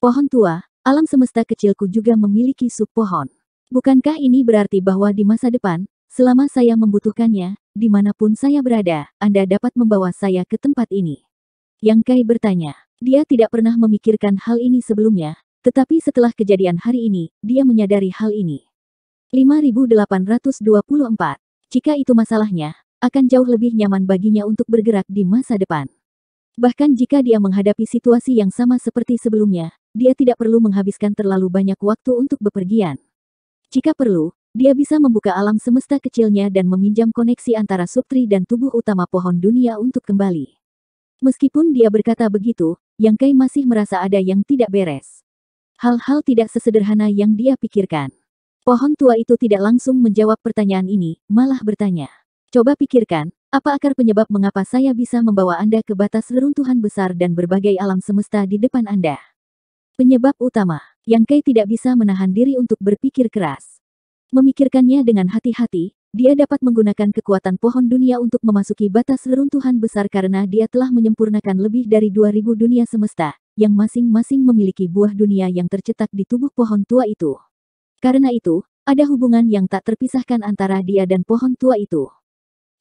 Pohon tua, alam semesta kecilku juga memiliki sub pohon. Bukankah ini berarti bahwa di masa depan, selama saya membutuhkannya, dimanapun saya berada, Anda dapat membawa saya ke tempat ini? Yang Kai bertanya. Dia tidak pernah memikirkan hal ini sebelumnya, tetapi setelah kejadian hari ini, dia menyadari hal ini. 5824. Jika itu masalahnya, akan jauh lebih nyaman baginya untuk bergerak di masa depan. Bahkan jika dia menghadapi situasi yang sama seperti sebelumnya, dia tidak perlu menghabiskan terlalu banyak waktu untuk bepergian. Jika perlu, dia bisa membuka alam semesta kecilnya dan meminjam koneksi antara subtri dan tubuh utama pohon dunia untuk kembali. Meskipun dia berkata begitu, Yang Kai masih merasa ada yang tidak beres. Hal-hal tidak sesederhana yang dia pikirkan. Pohon tua itu tidak langsung menjawab pertanyaan ini, malah bertanya. Coba pikirkan, apa akar penyebab mengapa saya bisa membawa Anda ke batas reruntuhan besar dan berbagai alam semesta di depan Anda? Penyebab utama, yang Kai tidak bisa menahan diri untuk berpikir keras. Memikirkannya dengan hati-hati, dia dapat menggunakan kekuatan pohon dunia untuk memasuki batas reruntuhan besar karena dia telah menyempurnakan lebih dari 2000 dunia semesta, yang masing-masing memiliki buah dunia yang tercetak di tubuh pohon tua itu. Karena itu, ada hubungan yang tak terpisahkan antara dia dan pohon tua itu.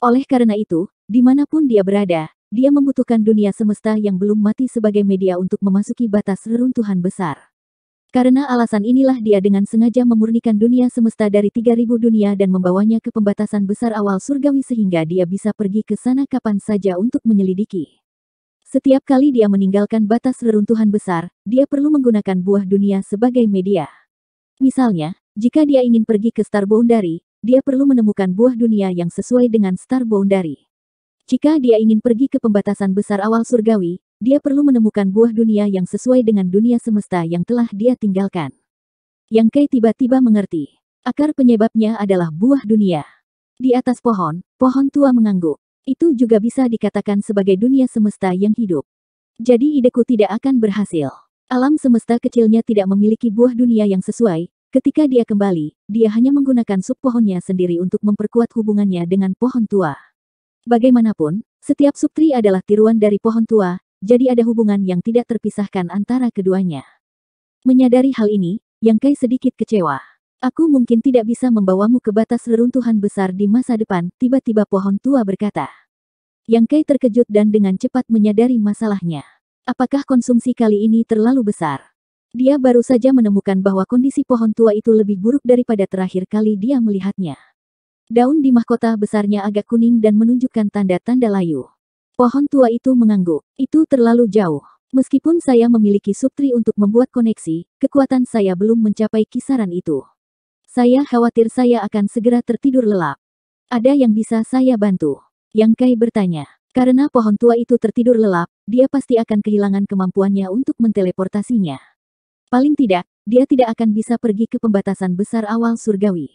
Oleh karena itu, dimanapun dia berada, dia membutuhkan dunia semesta yang belum mati sebagai media untuk memasuki batas reruntuhan besar. Karena alasan inilah dia dengan sengaja memurnikan dunia semesta dari 3000 dunia dan membawanya ke pembatasan besar awal surgawi sehingga dia bisa pergi ke sana kapan saja untuk menyelidiki. Setiap kali dia meninggalkan batas reruntuhan besar, dia perlu menggunakan buah dunia sebagai media. Misalnya, jika dia ingin pergi ke Star Boundary, dia perlu menemukan buah dunia yang sesuai dengan Star Boundary. Jika dia ingin pergi ke pembatasan besar awal surgawi, dia perlu menemukan buah dunia yang sesuai dengan dunia semesta yang telah dia tinggalkan. Yang Kei tiba-tiba mengerti. Akar penyebabnya adalah buah dunia. Di atas pohon, pohon tua mengangguk. Itu juga bisa dikatakan sebagai dunia semesta yang hidup. Jadi ideku tidak akan berhasil. Alam semesta kecilnya tidak memiliki buah dunia yang sesuai. Ketika dia kembali, dia hanya menggunakan sup pohonnya sendiri untuk memperkuat hubungannya dengan pohon tua. Bagaimanapun, setiap subtri adalah tiruan dari pohon tua, jadi ada hubungan yang tidak terpisahkan antara keduanya. Menyadari hal ini, Yang Kai sedikit kecewa. Aku mungkin tidak bisa membawamu ke batas reruntuhan besar di masa depan, tiba-tiba pohon tua berkata. Yang Kai terkejut dan dengan cepat menyadari masalahnya. Apakah konsumsi kali ini terlalu besar? Dia baru saja menemukan bahwa kondisi pohon tua itu lebih buruk daripada terakhir kali dia melihatnya. Daun di mahkota besarnya agak kuning dan menunjukkan tanda-tanda layu. Pohon tua itu mengangguk. Itu terlalu jauh. Meskipun saya memiliki subtri untuk membuat koneksi, kekuatan saya belum mencapai kisaran itu. Saya khawatir saya akan segera tertidur lelap. Ada yang bisa saya bantu? Yang Kai bertanya. Karena pohon tua itu tertidur lelap, dia pasti akan kehilangan kemampuannya untuk menteleportasinya. Paling tidak, dia tidak akan bisa pergi ke pembatasan besar awal surgawi.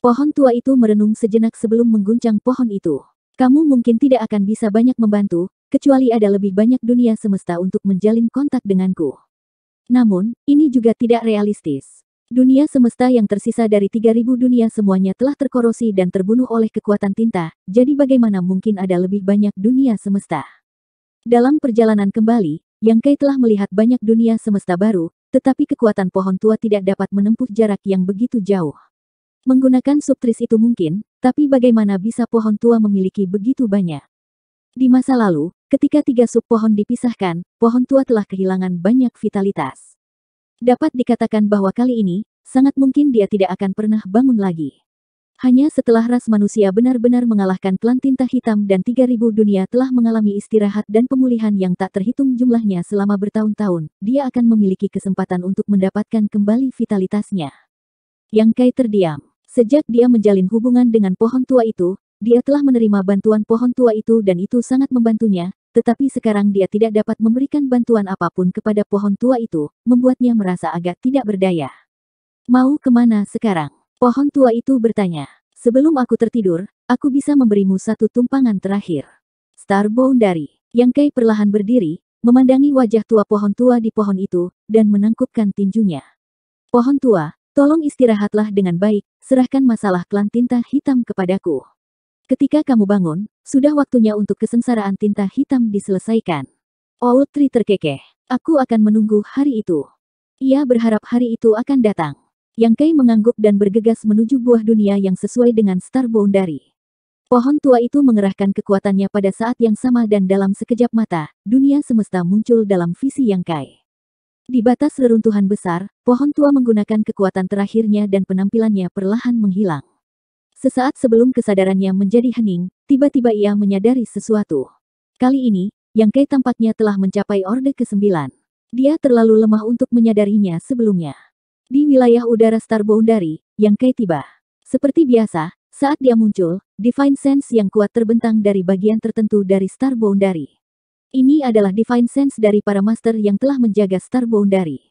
Pohon tua itu merenung sejenak sebelum mengguncang pohon itu. Kamu mungkin tidak akan bisa banyak membantu, kecuali ada lebih banyak dunia semesta untuk menjalin kontak denganku. Namun, ini juga tidak realistis. Dunia semesta yang tersisa dari 3000 dunia semuanya telah terkorosi dan terbunuh oleh kekuatan tinta, jadi bagaimana mungkin ada lebih banyak dunia semesta? Dalam perjalanan kembali, Yang Kai telah melihat banyak dunia semesta baru, tetapi kekuatan pohon tua tidak dapat menempuh jarak yang begitu jauh. Menggunakan subtris itu mungkin, tapi bagaimana bisa pohon tua memiliki begitu banyak? Di masa lalu, ketika tiga sub pohon dipisahkan, pohon tua telah kehilangan banyak vitalitas. Dapat dikatakan bahwa kali ini, sangat mungkin dia tidak akan pernah bangun lagi. Hanya setelah ras manusia benar-benar mengalahkan klan tinta hitam dan 3000 dunia telah mengalami istirahat dan pemulihan yang tak terhitung jumlahnya selama bertahun-tahun, dia akan memiliki kesempatan untuk mendapatkan kembali vitalitasnya. Yang Kai terdiam. Sejak dia menjalin hubungan dengan pohon tua itu, dia telah menerima bantuan pohon tua itu dan itu sangat membantunya, tetapi sekarang dia tidak dapat memberikan bantuan apapun kepada pohon tua itu, membuatnya merasa agak tidak berdaya. Mau kemana sekarang? Pohon tua itu bertanya. Sebelum aku tertidur, aku bisa memberimu satu tumpangan terakhir. Starbow dari, yang Kei perlahan berdiri, memandangi wajah tua pohon tua di pohon itu, dan menangkupkan tinjunya. Pohon tua, tolong istirahatlah dengan baik, serahkan masalah klan tinta hitam kepadaku. Ketika kamu bangun, sudah waktunya untuk kesengsaraan tinta hitam diselesaikan. Outri terkekeh. Aku akan menunggu hari itu. Ia berharap hari itu akan datang. Yang Kei mengangguk dan bergegas menuju buah dunia yang sesuai dengan Star Boundary. Pohon tua itu mengerahkan kekuatannya pada saat yang sama dan dalam sekejap mata, dunia semesta muncul dalam visi Yang Kai. Di batas reruntuhan besar, pohon tua menggunakan kekuatan terakhirnya dan penampilannya perlahan menghilang. Sesaat sebelum kesadarannya menjadi hening, tiba-tiba ia menyadari sesuatu. Kali ini, Yang Kei tampaknya telah mencapai orde ke-9. Dia terlalu lemah untuk menyadarinya sebelumnya. Di wilayah udara Starboundary, Yang Kei tiba. Seperti biasa, saat dia muncul, Divine Sense yang kuat terbentang dari bagian tertentu dari Starboundary. Ini adalah Divine Sense dari para Master yang telah menjaga Starboundary.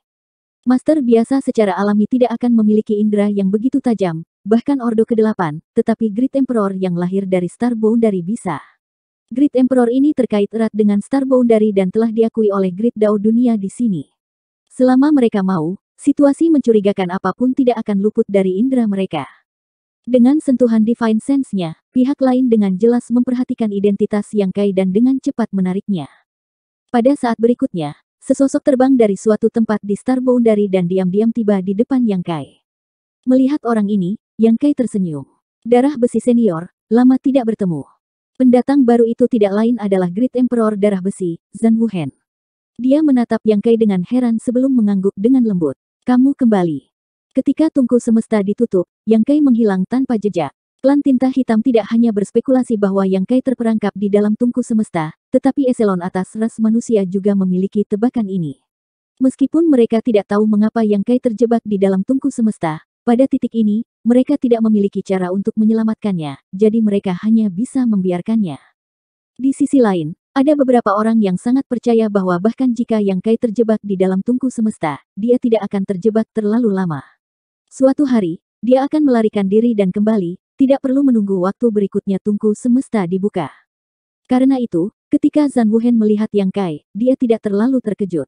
Master biasa secara alami tidak akan memiliki indera yang begitu tajam, bahkan Ordo ke-8, tetapi Great Emperor yang lahir dari dari bisa. Great Emperor ini terkait erat dengan dari dan telah diakui oleh Great Dao dunia di sini. Selama mereka mau, situasi mencurigakan apapun tidak akan luput dari indera mereka. Dengan sentuhan Divine Sense-nya, pihak lain dengan jelas memperhatikan identitas Yang Kai dan dengan cepat menariknya. Pada saat berikutnya, sesosok terbang dari suatu tempat di dari dan diam-diam tiba di depan Yang Kai. Melihat orang ini, yang Kai tersenyum. Darah besi senior, lama tidak bertemu. Pendatang baru itu tidak lain adalah Great Emperor Darah Besi, Zan Wuhen. Dia menatap Yang Kai dengan heran sebelum mengangguk dengan lembut. Kamu kembali. Ketika tungku semesta ditutup, Yang Kai menghilang tanpa jejak. Klan tinta hitam tidak hanya berspekulasi bahwa Yang Kai terperangkap di dalam tungku semesta, tetapi eselon atas ras manusia juga memiliki tebakan ini. Meskipun mereka tidak tahu mengapa Yang Kai terjebak di dalam tungku semesta, pada titik ini, mereka tidak memiliki cara untuk menyelamatkannya, jadi mereka hanya bisa membiarkannya. Di sisi lain, ada beberapa orang yang sangat percaya bahwa bahkan jika Yang Kai terjebak di dalam tungku semesta, dia tidak akan terjebak terlalu lama. Suatu hari, dia akan melarikan diri dan kembali, tidak perlu menunggu waktu berikutnya tungku semesta dibuka. Karena itu, ketika Zan Wuhen melihat Yang Kai, dia tidak terlalu terkejut.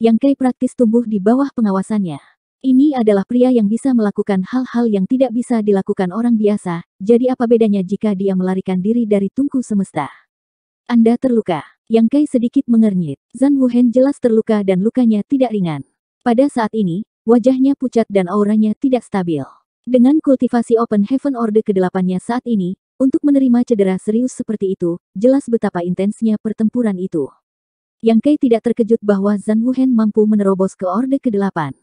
Yang Kai praktis tumbuh di bawah pengawasannya. Ini adalah pria yang bisa melakukan hal-hal yang tidak bisa dilakukan orang biasa, jadi apa bedanya jika dia melarikan diri dari tungku semesta? Anda terluka. Yang Kai sedikit mengernyit. Zan Wuhen jelas terluka dan lukanya tidak ringan. Pada saat ini, wajahnya pucat dan auranya tidak stabil. Dengan kultivasi Open Heaven Order kedelapannya saat ini, untuk menerima cedera serius seperti itu, jelas betapa intensnya pertempuran itu. Yang Kai tidak terkejut bahwa Zan Wuhen mampu menerobos ke Orde Kedelapan.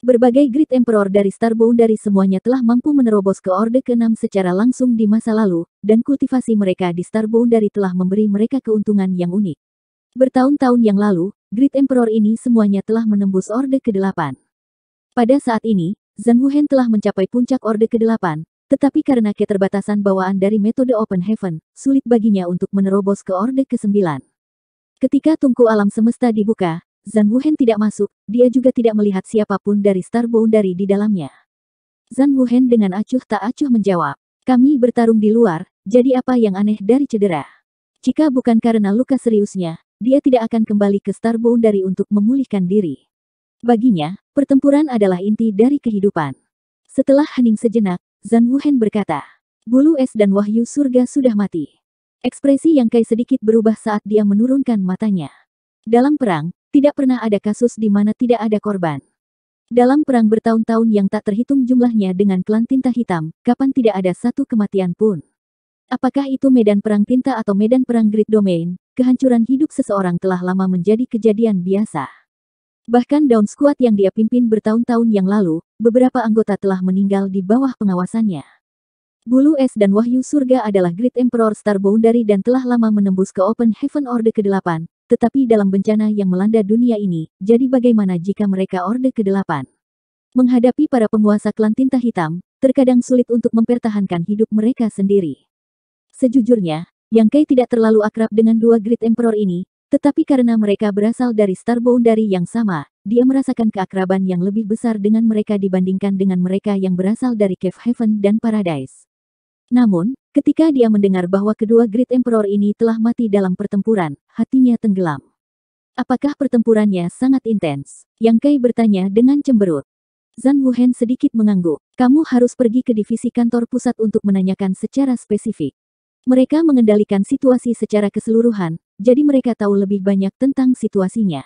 Berbagai Grid Emperor dari Starbow dari semuanya telah mampu menerobos ke Orde ke-6 secara langsung di masa lalu, dan kultivasi mereka di Starbow dari telah memberi mereka keuntungan yang unik. Bertahun-tahun yang lalu, Grid Emperor ini semuanya telah menembus Orde ke-8. Pada saat ini, Zhang Wuhan telah mencapai puncak Orde ke-8, tetapi karena keterbatasan bawaan dari metode Open Heaven, sulit baginya untuk menerobos ke Orde ke-9. Ketika tungku alam semesta dibuka, Zan Wuhen tidak masuk, dia juga tidak melihat siapapun dari Star Boundary di dalamnya. Zan Wuhen dengan acuh tak acuh menjawab, kami bertarung di luar, jadi apa yang aneh dari cedera? Jika bukan karena luka seriusnya, dia tidak akan kembali ke Star Boundary untuk memulihkan diri. Baginya, pertempuran adalah inti dari kehidupan. Setelah hening sejenak, Zan Wuhen berkata, Bulu es dan wahyu surga sudah mati. Ekspresi Yang Kai sedikit berubah saat dia menurunkan matanya. Dalam perang, tidak pernah ada kasus di mana tidak ada korban. Dalam perang bertahun-tahun yang tak terhitung jumlahnya dengan klan tinta hitam, kapan tidak ada satu kematian pun. Apakah itu medan perang tinta atau medan perang grid domain, kehancuran hidup seseorang telah lama menjadi kejadian biasa. Bahkan down squad yang dia pimpin bertahun-tahun yang lalu, beberapa anggota telah meninggal di bawah pengawasannya. Bulu Es dan Wahyu Surga adalah grid Emperor Starboundary dan telah lama menembus ke Open Heaven Order ke-8, tetapi dalam bencana yang melanda dunia ini, jadi bagaimana jika mereka Orde ke-8? Menghadapi para penguasa klan tinta hitam, terkadang sulit untuk mempertahankan hidup mereka sendiri. Sejujurnya, Yang Kai tidak terlalu akrab dengan dua Great Emperor ini, tetapi karena mereka berasal dari Star dari yang sama, dia merasakan keakraban yang lebih besar dengan mereka dibandingkan dengan mereka yang berasal dari Cave Heaven dan Paradise. Namun, Ketika dia mendengar bahwa kedua Great Emperor ini telah mati dalam pertempuran, hatinya tenggelam. Apakah pertempurannya sangat intens? Yang Kai bertanya dengan cemberut. Zan Wuhen sedikit mengangguk. Kamu harus pergi ke divisi kantor pusat untuk menanyakan secara spesifik. Mereka mengendalikan situasi secara keseluruhan, jadi mereka tahu lebih banyak tentang situasinya.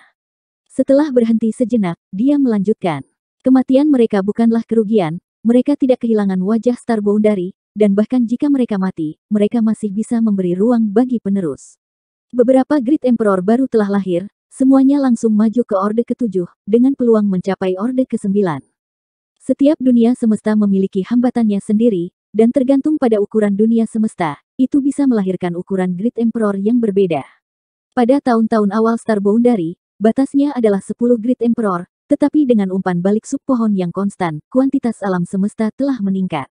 Setelah berhenti sejenak, dia melanjutkan. Kematian mereka bukanlah kerugian, mereka tidak kehilangan wajah Star Boundary, dan bahkan jika mereka mati, mereka masih bisa memberi ruang bagi penerus. Beberapa Great Emperor baru telah lahir, semuanya langsung maju ke Orde ke-7, dengan peluang mencapai Orde ke-9. Setiap dunia semesta memiliki hambatannya sendiri, dan tergantung pada ukuran dunia semesta, itu bisa melahirkan ukuran Great Emperor yang berbeda. Pada tahun-tahun awal Star Boundary, batasnya adalah 10 Great Emperor, tetapi dengan umpan balik subpohon yang konstan, kuantitas alam semesta telah meningkat.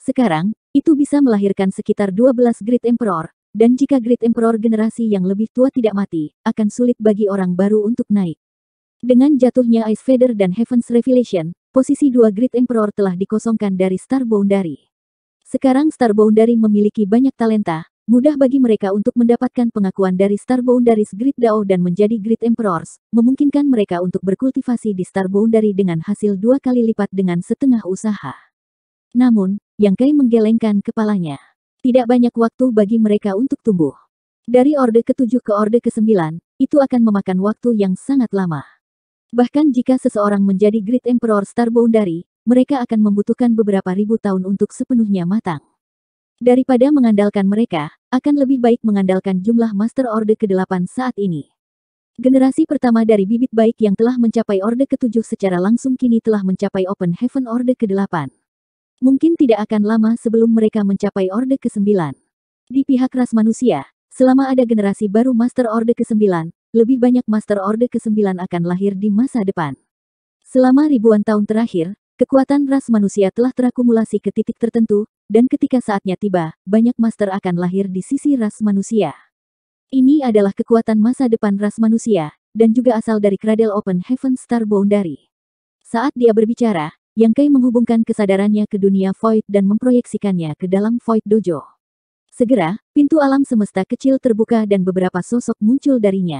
Sekarang, itu bisa melahirkan sekitar 12 Great Emperor, dan jika Great Emperor generasi yang lebih tua tidak mati, akan sulit bagi orang baru untuk naik. Dengan jatuhnya Ice Feather dan Heaven's Revelation, posisi dua Great Emperor telah dikosongkan dari Star Boundary. Sekarang Star Boundary memiliki banyak talenta, mudah bagi mereka untuk mendapatkan pengakuan dari Star Boundaries Great Dao dan menjadi Great Emperors, memungkinkan mereka untuk berkultivasi di Star Boundary dengan hasil dua kali lipat dengan setengah usaha. Namun, yang Kai menggelengkan kepalanya. Tidak banyak waktu bagi mereka untuk tumbuh. Dari orde ke ketujuh ke orde ke kesembilan, itu akan memakan waktu yang sangat lama. Bahkan jika seseorang menjadi Great Emperor Starboundary, mereka akan membutuhkan beberapa ribu tahun untuk sepenuhnya matang. Daripada mengandalkan mereka, akan lebih baik mengandalkan jumlah Master Orde ke-8 saat ini. Generasi pertama dari bibit baik yang telah mencapai Orde ke-7 secara langsung kini telah mencapai Open Heaven Orde ke-8. Mungkin tidak akan lama sebelum mereka mencapai Orde ke-9. Di pihak ras manusia, selama ada generasi baru Master Orde ke-9, lebih banyak Master Orde ke-9 akan lahir di masa depan. Selama ribuan tahun terakhir, kekuatan ras manusia telah terakumulasi ke titik tertentu, dan ketika saatnya tiba, banyak Master akan lahir di sisi ras manusia. Ini adalah kekuatan masa depan ras manusia, dan juga asal dari Cradle Open Heaven Star Boundary. Saat dia berbicara, yang Kai menghubungkan kesadarannya ke dunia void dan memproyeksikannya ke dalam void dojo. Segera, pintu alam semesta kecil terbuka dan beberapa sosok muncul darinya.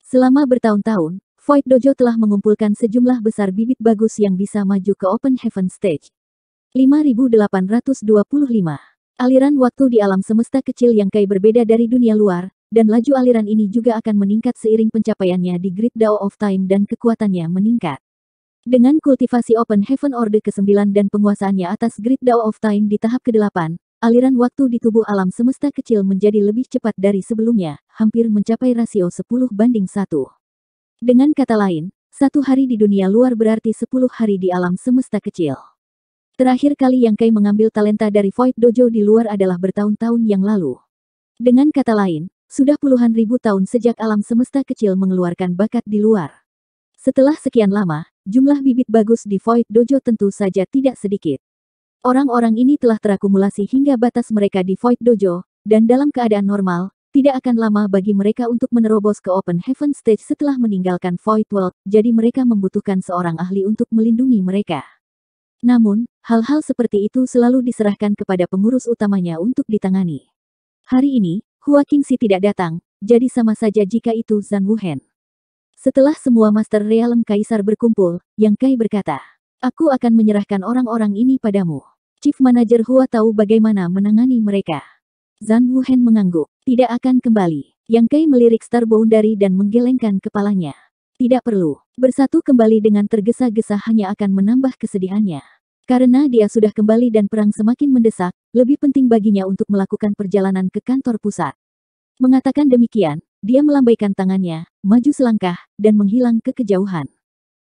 Selama bertahun-tahun, Void Dojo telah mengumpulkan sejumlah besar bibit bagus yang bisa maju ke Open Heaven Stage. 5825 Aliran waktu di alam semesta kecil yang Kai berbeda dari dunia luar, dan laju aliran ini juga akan meningkat seiring pencapaiannya di Grid Dao of Time dan kekuatannya meningkat. Dengan kultivasi Open Heaven Order ke-9 dan penguasaannya atas Grid Dao of Time di tahap ke-8, aliran waktu di tubuh alam semesta kecil menjadi lebih cepat dari sebelumnya, hampir mencapai rasio 10 banding 1. Dengan kata lain, satu hari di dunia luar berarti 10 hari di alam semesta kecil. Terakhir kali yang Kai mengambil talenta dari Void Dojo di luar adalah bertahun-tahun yang lalu. Dengan kata lain, sudah puluhan ribu tahun sejak alam semesta kecil mengeluarkan bakat di luar. Setelah sekian lama, jumlah bibit bagus di Void Dojo tentu saja tidak sedikit. Orang-orang ini telah terakumulasi hingga batas mereka di Void Dojo, dan dalam keadaan normal, tidak akan lama bagi mereka untuk menerobos ke Open Heaven Stage setelah meninggalkan Void World, jadi mereka membutuhkan seorang ahli untuk melindungi mereka. Namun, hal-hal seperti itu selalu diserahkan kepada pengurus utamanya untuk ditangani. Hari ini, Hua Qingxi tidak datang, jadi sama saja jika itu Zhang Wuhen. Setelah semua Master Realm Kaisar berkumpul, Yang Kai berkata, Aku akan menyerahkan orang-orang ini padamu. Chief Manager Hua tahu bagaimana menangani mereka. Zan Wuhen mengangguk, tidak akan kembali. Yang Kai melirik Star Boundary dan menggelengkan kepalanya. Tidak perlu, bersatu kembali dengan tergesa-gesa hanya akan menambah kesedihannya. Karena dia sudah kembali dan perang semakin mendesak, lebih penting baginya untuk melakukan perjalanan ke kantor pusat. Mengatakan demikian, dia melambaikan tangannya, maju selangkah, dan menghilang ke kejauhan.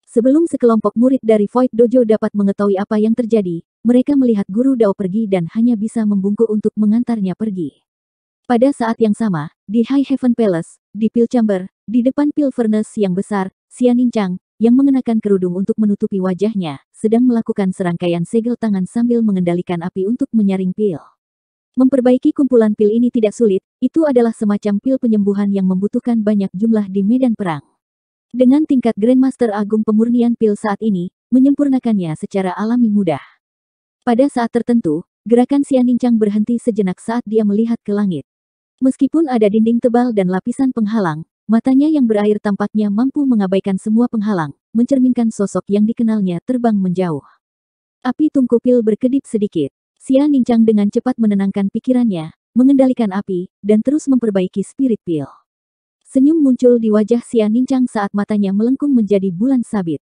Sebelum sekelompok murid dari Void Dojo dapat mengetahui apa yang terjadi, mereka melihat Guru Dao pergi dan hanya bisa membungkuk untuk mengantarnya pergi. Pada saat yang sama, di High Heaven Palace, di Pil Chamber, di depan Pil Furnace yang besar, Xian Chang, yang mengenakan kerudung untuk menutupi wajahnya, sedang melakukan serangkaian segel tangan sambil mengendalikan api untuk menyaring pil. Memperbaiki kumpulan pil ini tidak sulit, itu adalah semacam pil penyembuhan yang membutuhkan banyak jumlah di medan perang. Dengan tingkat Grandmaster Agung pemurnian pil saat ini, menyempurnakannya secara alami mudah. Pada saat tertentu, gerakan Sianincang berhenti sejenak saat dia melihat ke langit. Meskipun ada dinding tebal dan lapisan penghalang, matanya yang berair tampaknya mampu mengabaikan semua penghalang, mencerminkan sosok yang dikenalnya terbang menjauh. Api tungku pil berkedip sedikit. Xia Ningchang dengan cepat menenangkan pikirannya, mengendalikan api, dan terus memperbaiki spirit pil. Senyum muncul di wajah Xia Ningchang saat matanya melengkung menjadi bulan sabit.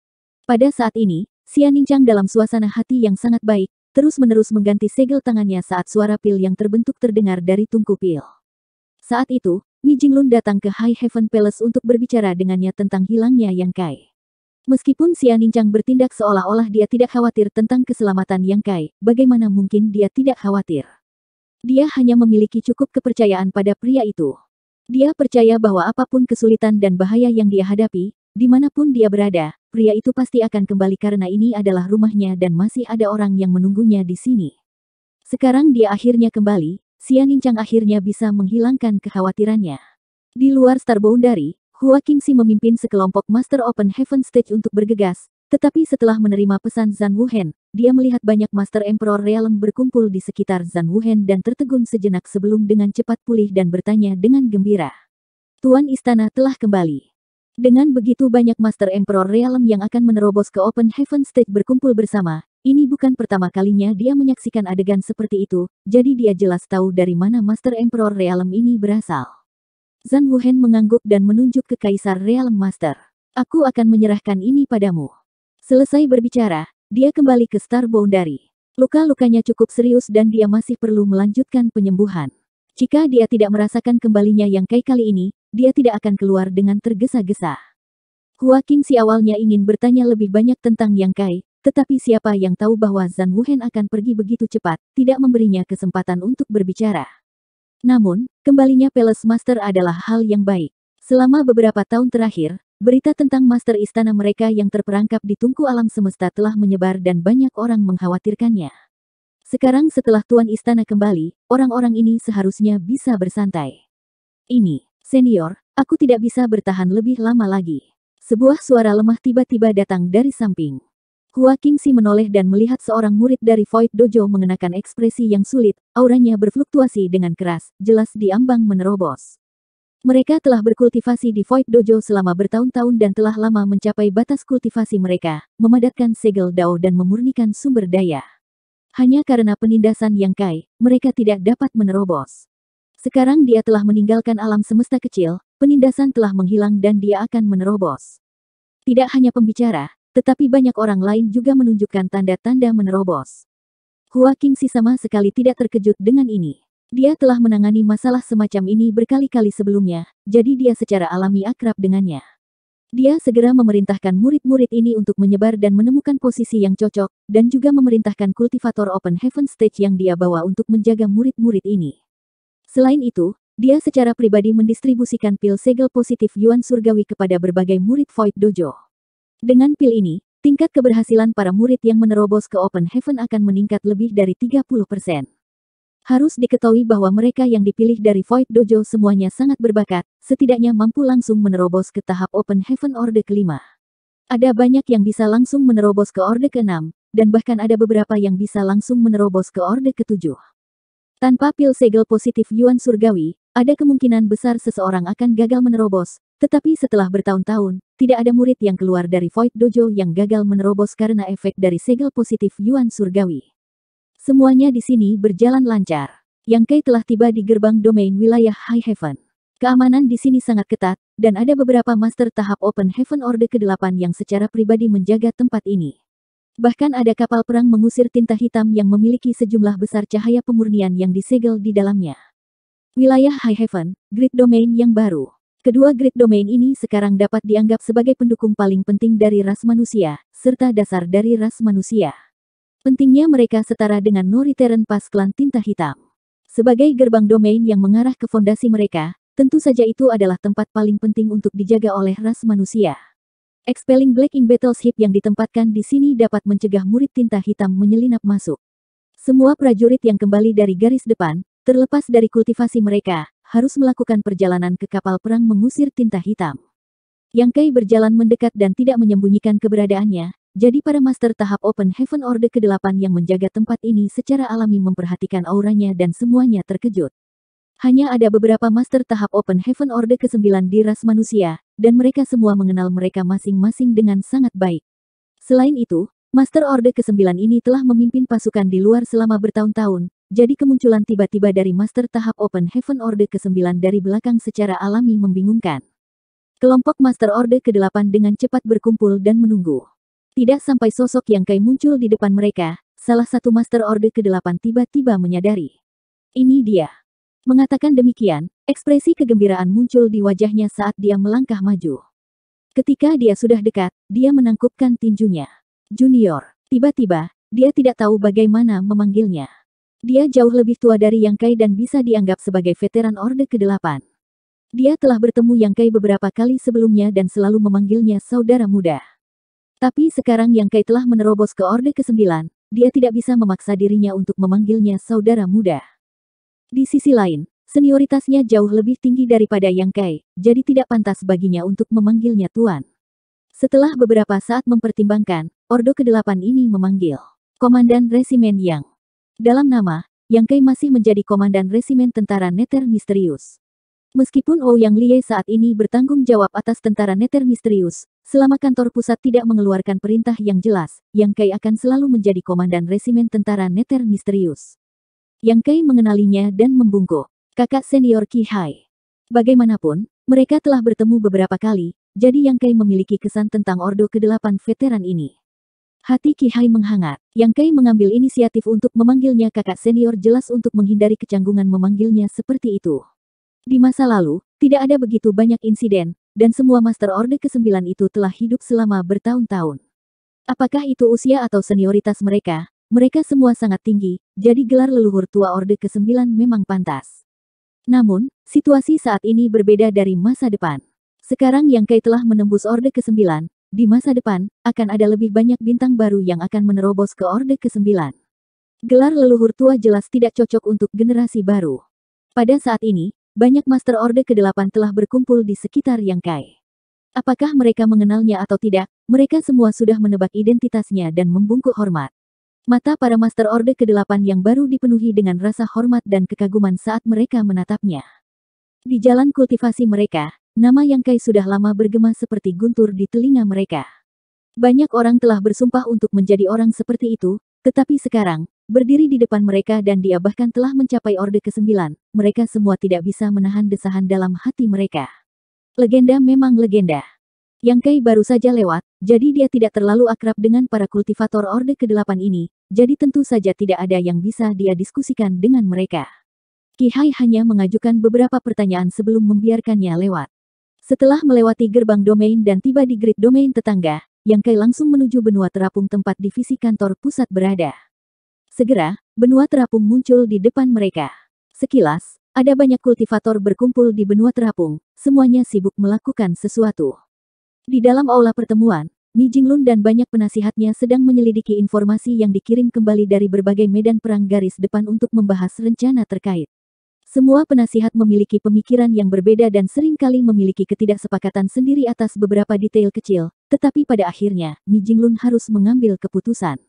Pada saat ini, Xia Ningchang dalam suasana hati yang sangat baik, terus-menerus mengganti segel tangannya saat suara pil yang terbentuk terdengar dari tungku pil. Saat itu, Mi Jinglun datang ke High Heaven Palace untuk berbicara dengannya tentang hilangnya Yang Kai. Meskipun Xian bertindak seolah-olah dia tidak khawatir tentang keselamatan Yang Kai, bagaimana mungkin dia tidak khawatir? Dia hanya memiliki cukup kepercayaan pada pria itu. Dia percaya bahwa apapun kesulitan dan bahaya yang dia hadapi, dimanapun dia berada, pria itu pasti akan kembali karena ini adalah rumahnya dan masih ada orang yang menunggunya di sini. Sekarang dia akhirnya kembali, Xian akhirnya bisa menghilangkan kekhawatirannya. Di luar Starboundary, Hua Qingxi memimpin sekelompok Master Open Heaven Stage untuk bergegas, tetapi setelah menerima pesan Zhang Wuhen, dia melihat banyak Master Emperor Realm berkumpul di sekitar Zhang Wuhen dan tertegun sejenak sebelum dengan cepat pulih dan bertanya dengan gembira. Tuan Istana telah kembali. Dengan begitu banyak Master Emperor Realm yang akan menerobos ke Open Heaven Stage berkumpul bersama, ini bukan pertama kalinya dia menyaksikan adegan seperti itu, jadi dia jelas tahu dari mana Master Emperor Realm ini berasal. Zan Wuhen mengangguk dan menunjuk ke Kaisar Realm Master. Aku akan menyerahkan ini padamu. Selesai berbicara, dia kembali ke Star Boundary. Luka-lukanya cukup serius dan dia masih perlu melanjutkan penyembuhan. Jika dia tidak merasakan kembalinya yang kai kali ini, dia tidak akan keluar dengan tergesa-gesa. Hua si awalnya ingin bertanya lebih banyak tentang Yang Kai, tetapi siapa yang tahu bahwa Zan Wuhen akan pergi begitu cepat, tidak memberinya kesempatan untuk berbicara. Namun, kembalinya Palace Master adalah hal yang baik. Selama beberapa tahun terakhir, berita tentang master istana mereka yang terperangkap di tungku alam semesta telah menyebar dan banyak orang mengkhawatirkannya. Sekarang setelah tuan istana kembali, orang-orang ini seharusnya bisa bersantai. Ini, senior, aku tidak bisa bertahan lebih lama lagi. Sebuah suara lemah tiba-tiba datang dari samping. Hua Qingxi menoleh dan melihat seorang murid dari Void Dojo mengenakan ekspresi yang sulit, auranya berfluktuasi dengan keras, jelas diambang menerobos. Mereka telah berkultivasi di Void Dojo selama bertahun-tahun dan telah lama mencapai batas kultivasi mereka, memadatkan segel dao dan memurnikan sumber daya. Hanya karena penindasan yang kai, mereka tidak dapat menerobos. Sekarang dia telah meninggalkan alam semesta kecil, penindasan telah menghilang dan dia akan menerobos. Tidak hanya pembicara, tetapi banyak orang lain juga menunjukkan tanda-tanda menerobos. Hua Qingxi sama sekali tidak terkejut dengan ini. Dia telah menangani masalah semacam ini berkali-kali sebelumnya, jadi dia secara alami akrab dengannya. Dia segera memerintahkan murid-murid ini untuk menyebar dan menemukan posisi yang cocok, dan juga memerintahkan kultivator Open Heaven Stage yang dia bawa untuk menjaga murid-murid ini. Selain itu, dia secara pribadi mendistribusikan pil segel positif Yuan Surgawi kepada berbagai murid Void Dojo. Dengan pil ini, tingkat keberhasilan para murid yang menerobos ke Open Heaven akan meningkat lebih dari 30%. Harus diketahui bahwa mereka yang dipilih dari Void Dojo semuanya sangat berbakat, setidaknya mampu langsung menerobos ke tahap Open Heaven Orde kelima. Ada banyak yang bisa langsung menerobos ke Orde ke-6, dan bahkan ada beberapa yang bisa langsung menerobos ke Orde ke-7. Tanpa pil segel positif Yuan Surgawi, ada kemungkinan besar seseorang akan gagal menerobos, tetapi setelah bertahun-tahun, tidak ada murid yang keluar dari Void Dojo yang gagal menerobos karena efek dari segel positif Yuan Surgawi. Semuanya di sini berjalan lancar. Yang Kai telah tiba di gerbang domain wilayah High Heaven. Keamanan di sini sangat ketat, dan ada beberapa master tahap Open Heaven Order ke-8 yang secara pribadi menjaga tempat ini. Bahkan ada kapal perang mengusir tinta hitam yang memiliki sejumlah besar cahaya pemurnian yang disegel di dalamnya. Wilayah High Heaven, Grid Domain yang baru. Kedua grid domain ini sekarang dapat dianggap sebagai pendukung paling penting dari ras manusia, serta dasar dari ras manusia. Pentingnya mereka setara dengan terren pas klan tinta hitam. Sebagai gerbang domain yang mengarah ke fondasi mereka, tentu saja itu adalah tempat paling penting untuk dijaga oleh ras manusia. Expelling Black Ink Battleship yang ditempatkan di sini dapat mencegah murid tinta hitam menyelinap masuk. Semua prajurit yang kembali dari garis depan, terlepas dari kultivasi mereka, harus melakukan perjalanan ke kapal perang mengusir tinta hitam. Yang Kai berjalan mendekat dan tidak menyembunyikan keberadaannya, jadi para master tahap Open Heaven Orde ke-8 yang menjaga tempat ini secara alami memperhatikan auranya dan semuanya terkejut. Hanya ada beberapa master tahap Open Heaven Orde ke-9 di ras manusia, dan mereka semua mengenal mereka masing-masing dengan sangat baik. Selain itu, Master Orde ke-9 ini telah memimpin pasukan di luar selama bertahun-tahun, jadi kemunculan tiba-tiba dari Master tahap Open Heaven Order ke-9 dari belakang secara alami membingungkan. Kelompok Master Order ke-8 dengan cepat berkumpul dan menunggu. Tidak sampai sosok yang Kai muncul di depan mereka, salah satu Master Order ke-8 tiba-tiba menyadari. Ini dia. Mengatakan demikian, ekspresi kegembiraan muncul di wajahnya saat dia melangkah maju. Ketika dia sudah dekat, dia menangkupkan tinjunya. Junior, tiba-tiba, dia tidak tahu bagaimana memanggilnya. Dia jauh lebih tua dari Yang Kai dan bisa dianggap sebagai veteran Orde ke-8. Dia telah bertemu Yang Kai beberapa kali sebelumnya dan selalu memanggilnya saudara muda. Tapi sekarang Yang Kai telah menerobos ke Orde ke-9, dia tidak bisa memaksa dirinya untuk memanggilnya saudara muda. Di sisi lain, senioritasnya jauh lebih tinggi daripada Yang Kai, jadi tidak pantas baginya untuk memanggilnya tuan. Setelah beberapa saat mempertimbangkan, Ordo ke-8 ini memanggil Komandan Resimen Yang. Dalam nama, Yang Kai masih menjadi komandan resimen tentara Neter Misterius. Meskipun Ouyang Yang Liye saat ini bertanggung jawab atas tentara Neter Misterius, selama kantor pusat tidak mengeluarkan perintah yang jelas, Yang Kai akan selalu menjadi komandan resimen tentara Neter Misterius. Yang Kai mengenalinya dan membungkuk. Kakak senior Ki Hai. Bagaimanapun, mereka telah bertemu beberapa kali, jadi Yang Kai memiliki kesan tentang Ordo ke-8 veteran ini. Hati Ki Hai menghangat. Yang Kei mengambil inisiatif untuk memanggilnya kakak senior jelas untuk menghindari kecanggungan memanggilnya seperti itu. Di masa lalu, tidak ada begitu banyak insiden, dan semua Master orde ke-9 itu telah hidup selama bertahun-tahun. Apakah itu usia atau senioritas mereka, mereka semua sangat tinggi, jadi gelar leluhur tua Orde ke-9 memang pantas. Namun, situasi saat ini berbeda dari masa depan. Sekarang Yang Kai telah menembus Orde ke-9, di masa depan, akan ada lebih banyak bintang baru yang akan menerobos ke Orde ke-9. Gelar leluhur tua jelas tidak cocok untuk generasi baru. Pada saat ini, banyak Master Orde ke-8 telah berkumpul di sekitar Yang Kai. Apakah mereka mengenalnya atau tidak, mereka semua sudah menebak identitasnya dan membungkuk hormat. Mata para Master Orde ke-8 yang baru dipenuhi dengan rasa hormat dan kekaguman saat mereka menatapnya. Di jalan kultivasi mereka, Nama Yang Kai sudah lama bergema seperti guntur di telinga mereka. Banyak orang telah bersumpah untuk menjadi orang seperti itu, tetapi sekarang, berdiri di depan mereka dan dia bahkan telah mencapai Orde ke-9, mereka semua tidak bisa menahan desahan dalam hati mereka. Legenda memang legenda. Yang Kai baru saja lewat, jadi dia tidak terlalu akrab dengan para kultivator Orde ke-8 ini, jadi tentu saja tidak ada yang bisa dia diskusikan dengan mereka. Hai hanya mengajukan beberapa pertanyaan sebelum membiarkannya lewat. Setelah melewati gerbang domain dan tiba di grid domain tetangga, Yang Kai langsung menuju benua terapung tempat divisi kantor pusat berada. Segera, benua terapung muncul di depan mereka. Sekilas, ada banyak kultivator berkumpul di benua terapung, semuanya sibuk melakukan sesuatu. Di dalam aula pertemuan, Mi Jinglun dan banyak penasihatnya sedang menyelidiki informasi yang dikirim kembali dari berbagai medan perang garis depan untuk membahas rencana terkait. Semua penasihat memiliki pemikiran yang berbeda dan seringkali memiliki ketidaksepakatan sendiri atas beberapa detail kecil, tetapi pada akhirnya, Mi Jinglun harus mengambil keputusan.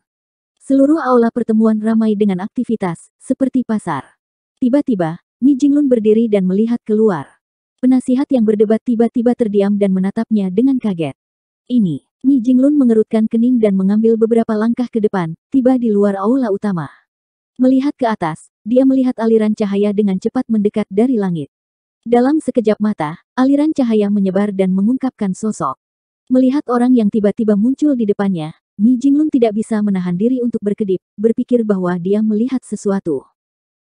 Seluruh aula pertemuan ramai dengan aktivitas, seperti pasar. Tiba-tiba, Mi Jinglun berdiri dan melihat keluar. Penasihat yang berdebat tiba-tiba terdiam dan menatapnya dengan kaget. Ini, Mi Jinglun mengerutkan kening dan mengambil beberapa langkah ke depan, tiba di luar aula utama. Melihat ke atas, dia melihat aliran cahaya dengan cepat mendekat dari langit. Dalam sekejap mata, aliran cahaya menyebar dan mengungkapkan sosok. Melihat orang yang tiba-tiba muncul di depannya, Mi Jinglun tidak bisa menahan diri untuk berkedip, berpikir bahwa dia melihat sesuatu.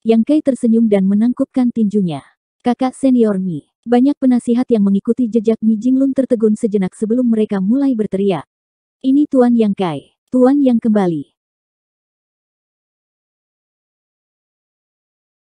Yang Kai tersenyum dan menangkupkan tinjunya. Kakak senior Mi, banyak penasihat yang mengikuti jejak Mi Jinglun tertegun sejenak sebelum mereka mulai berteriak. Ini Tuan Yang Kai, Tuan Yang kembali.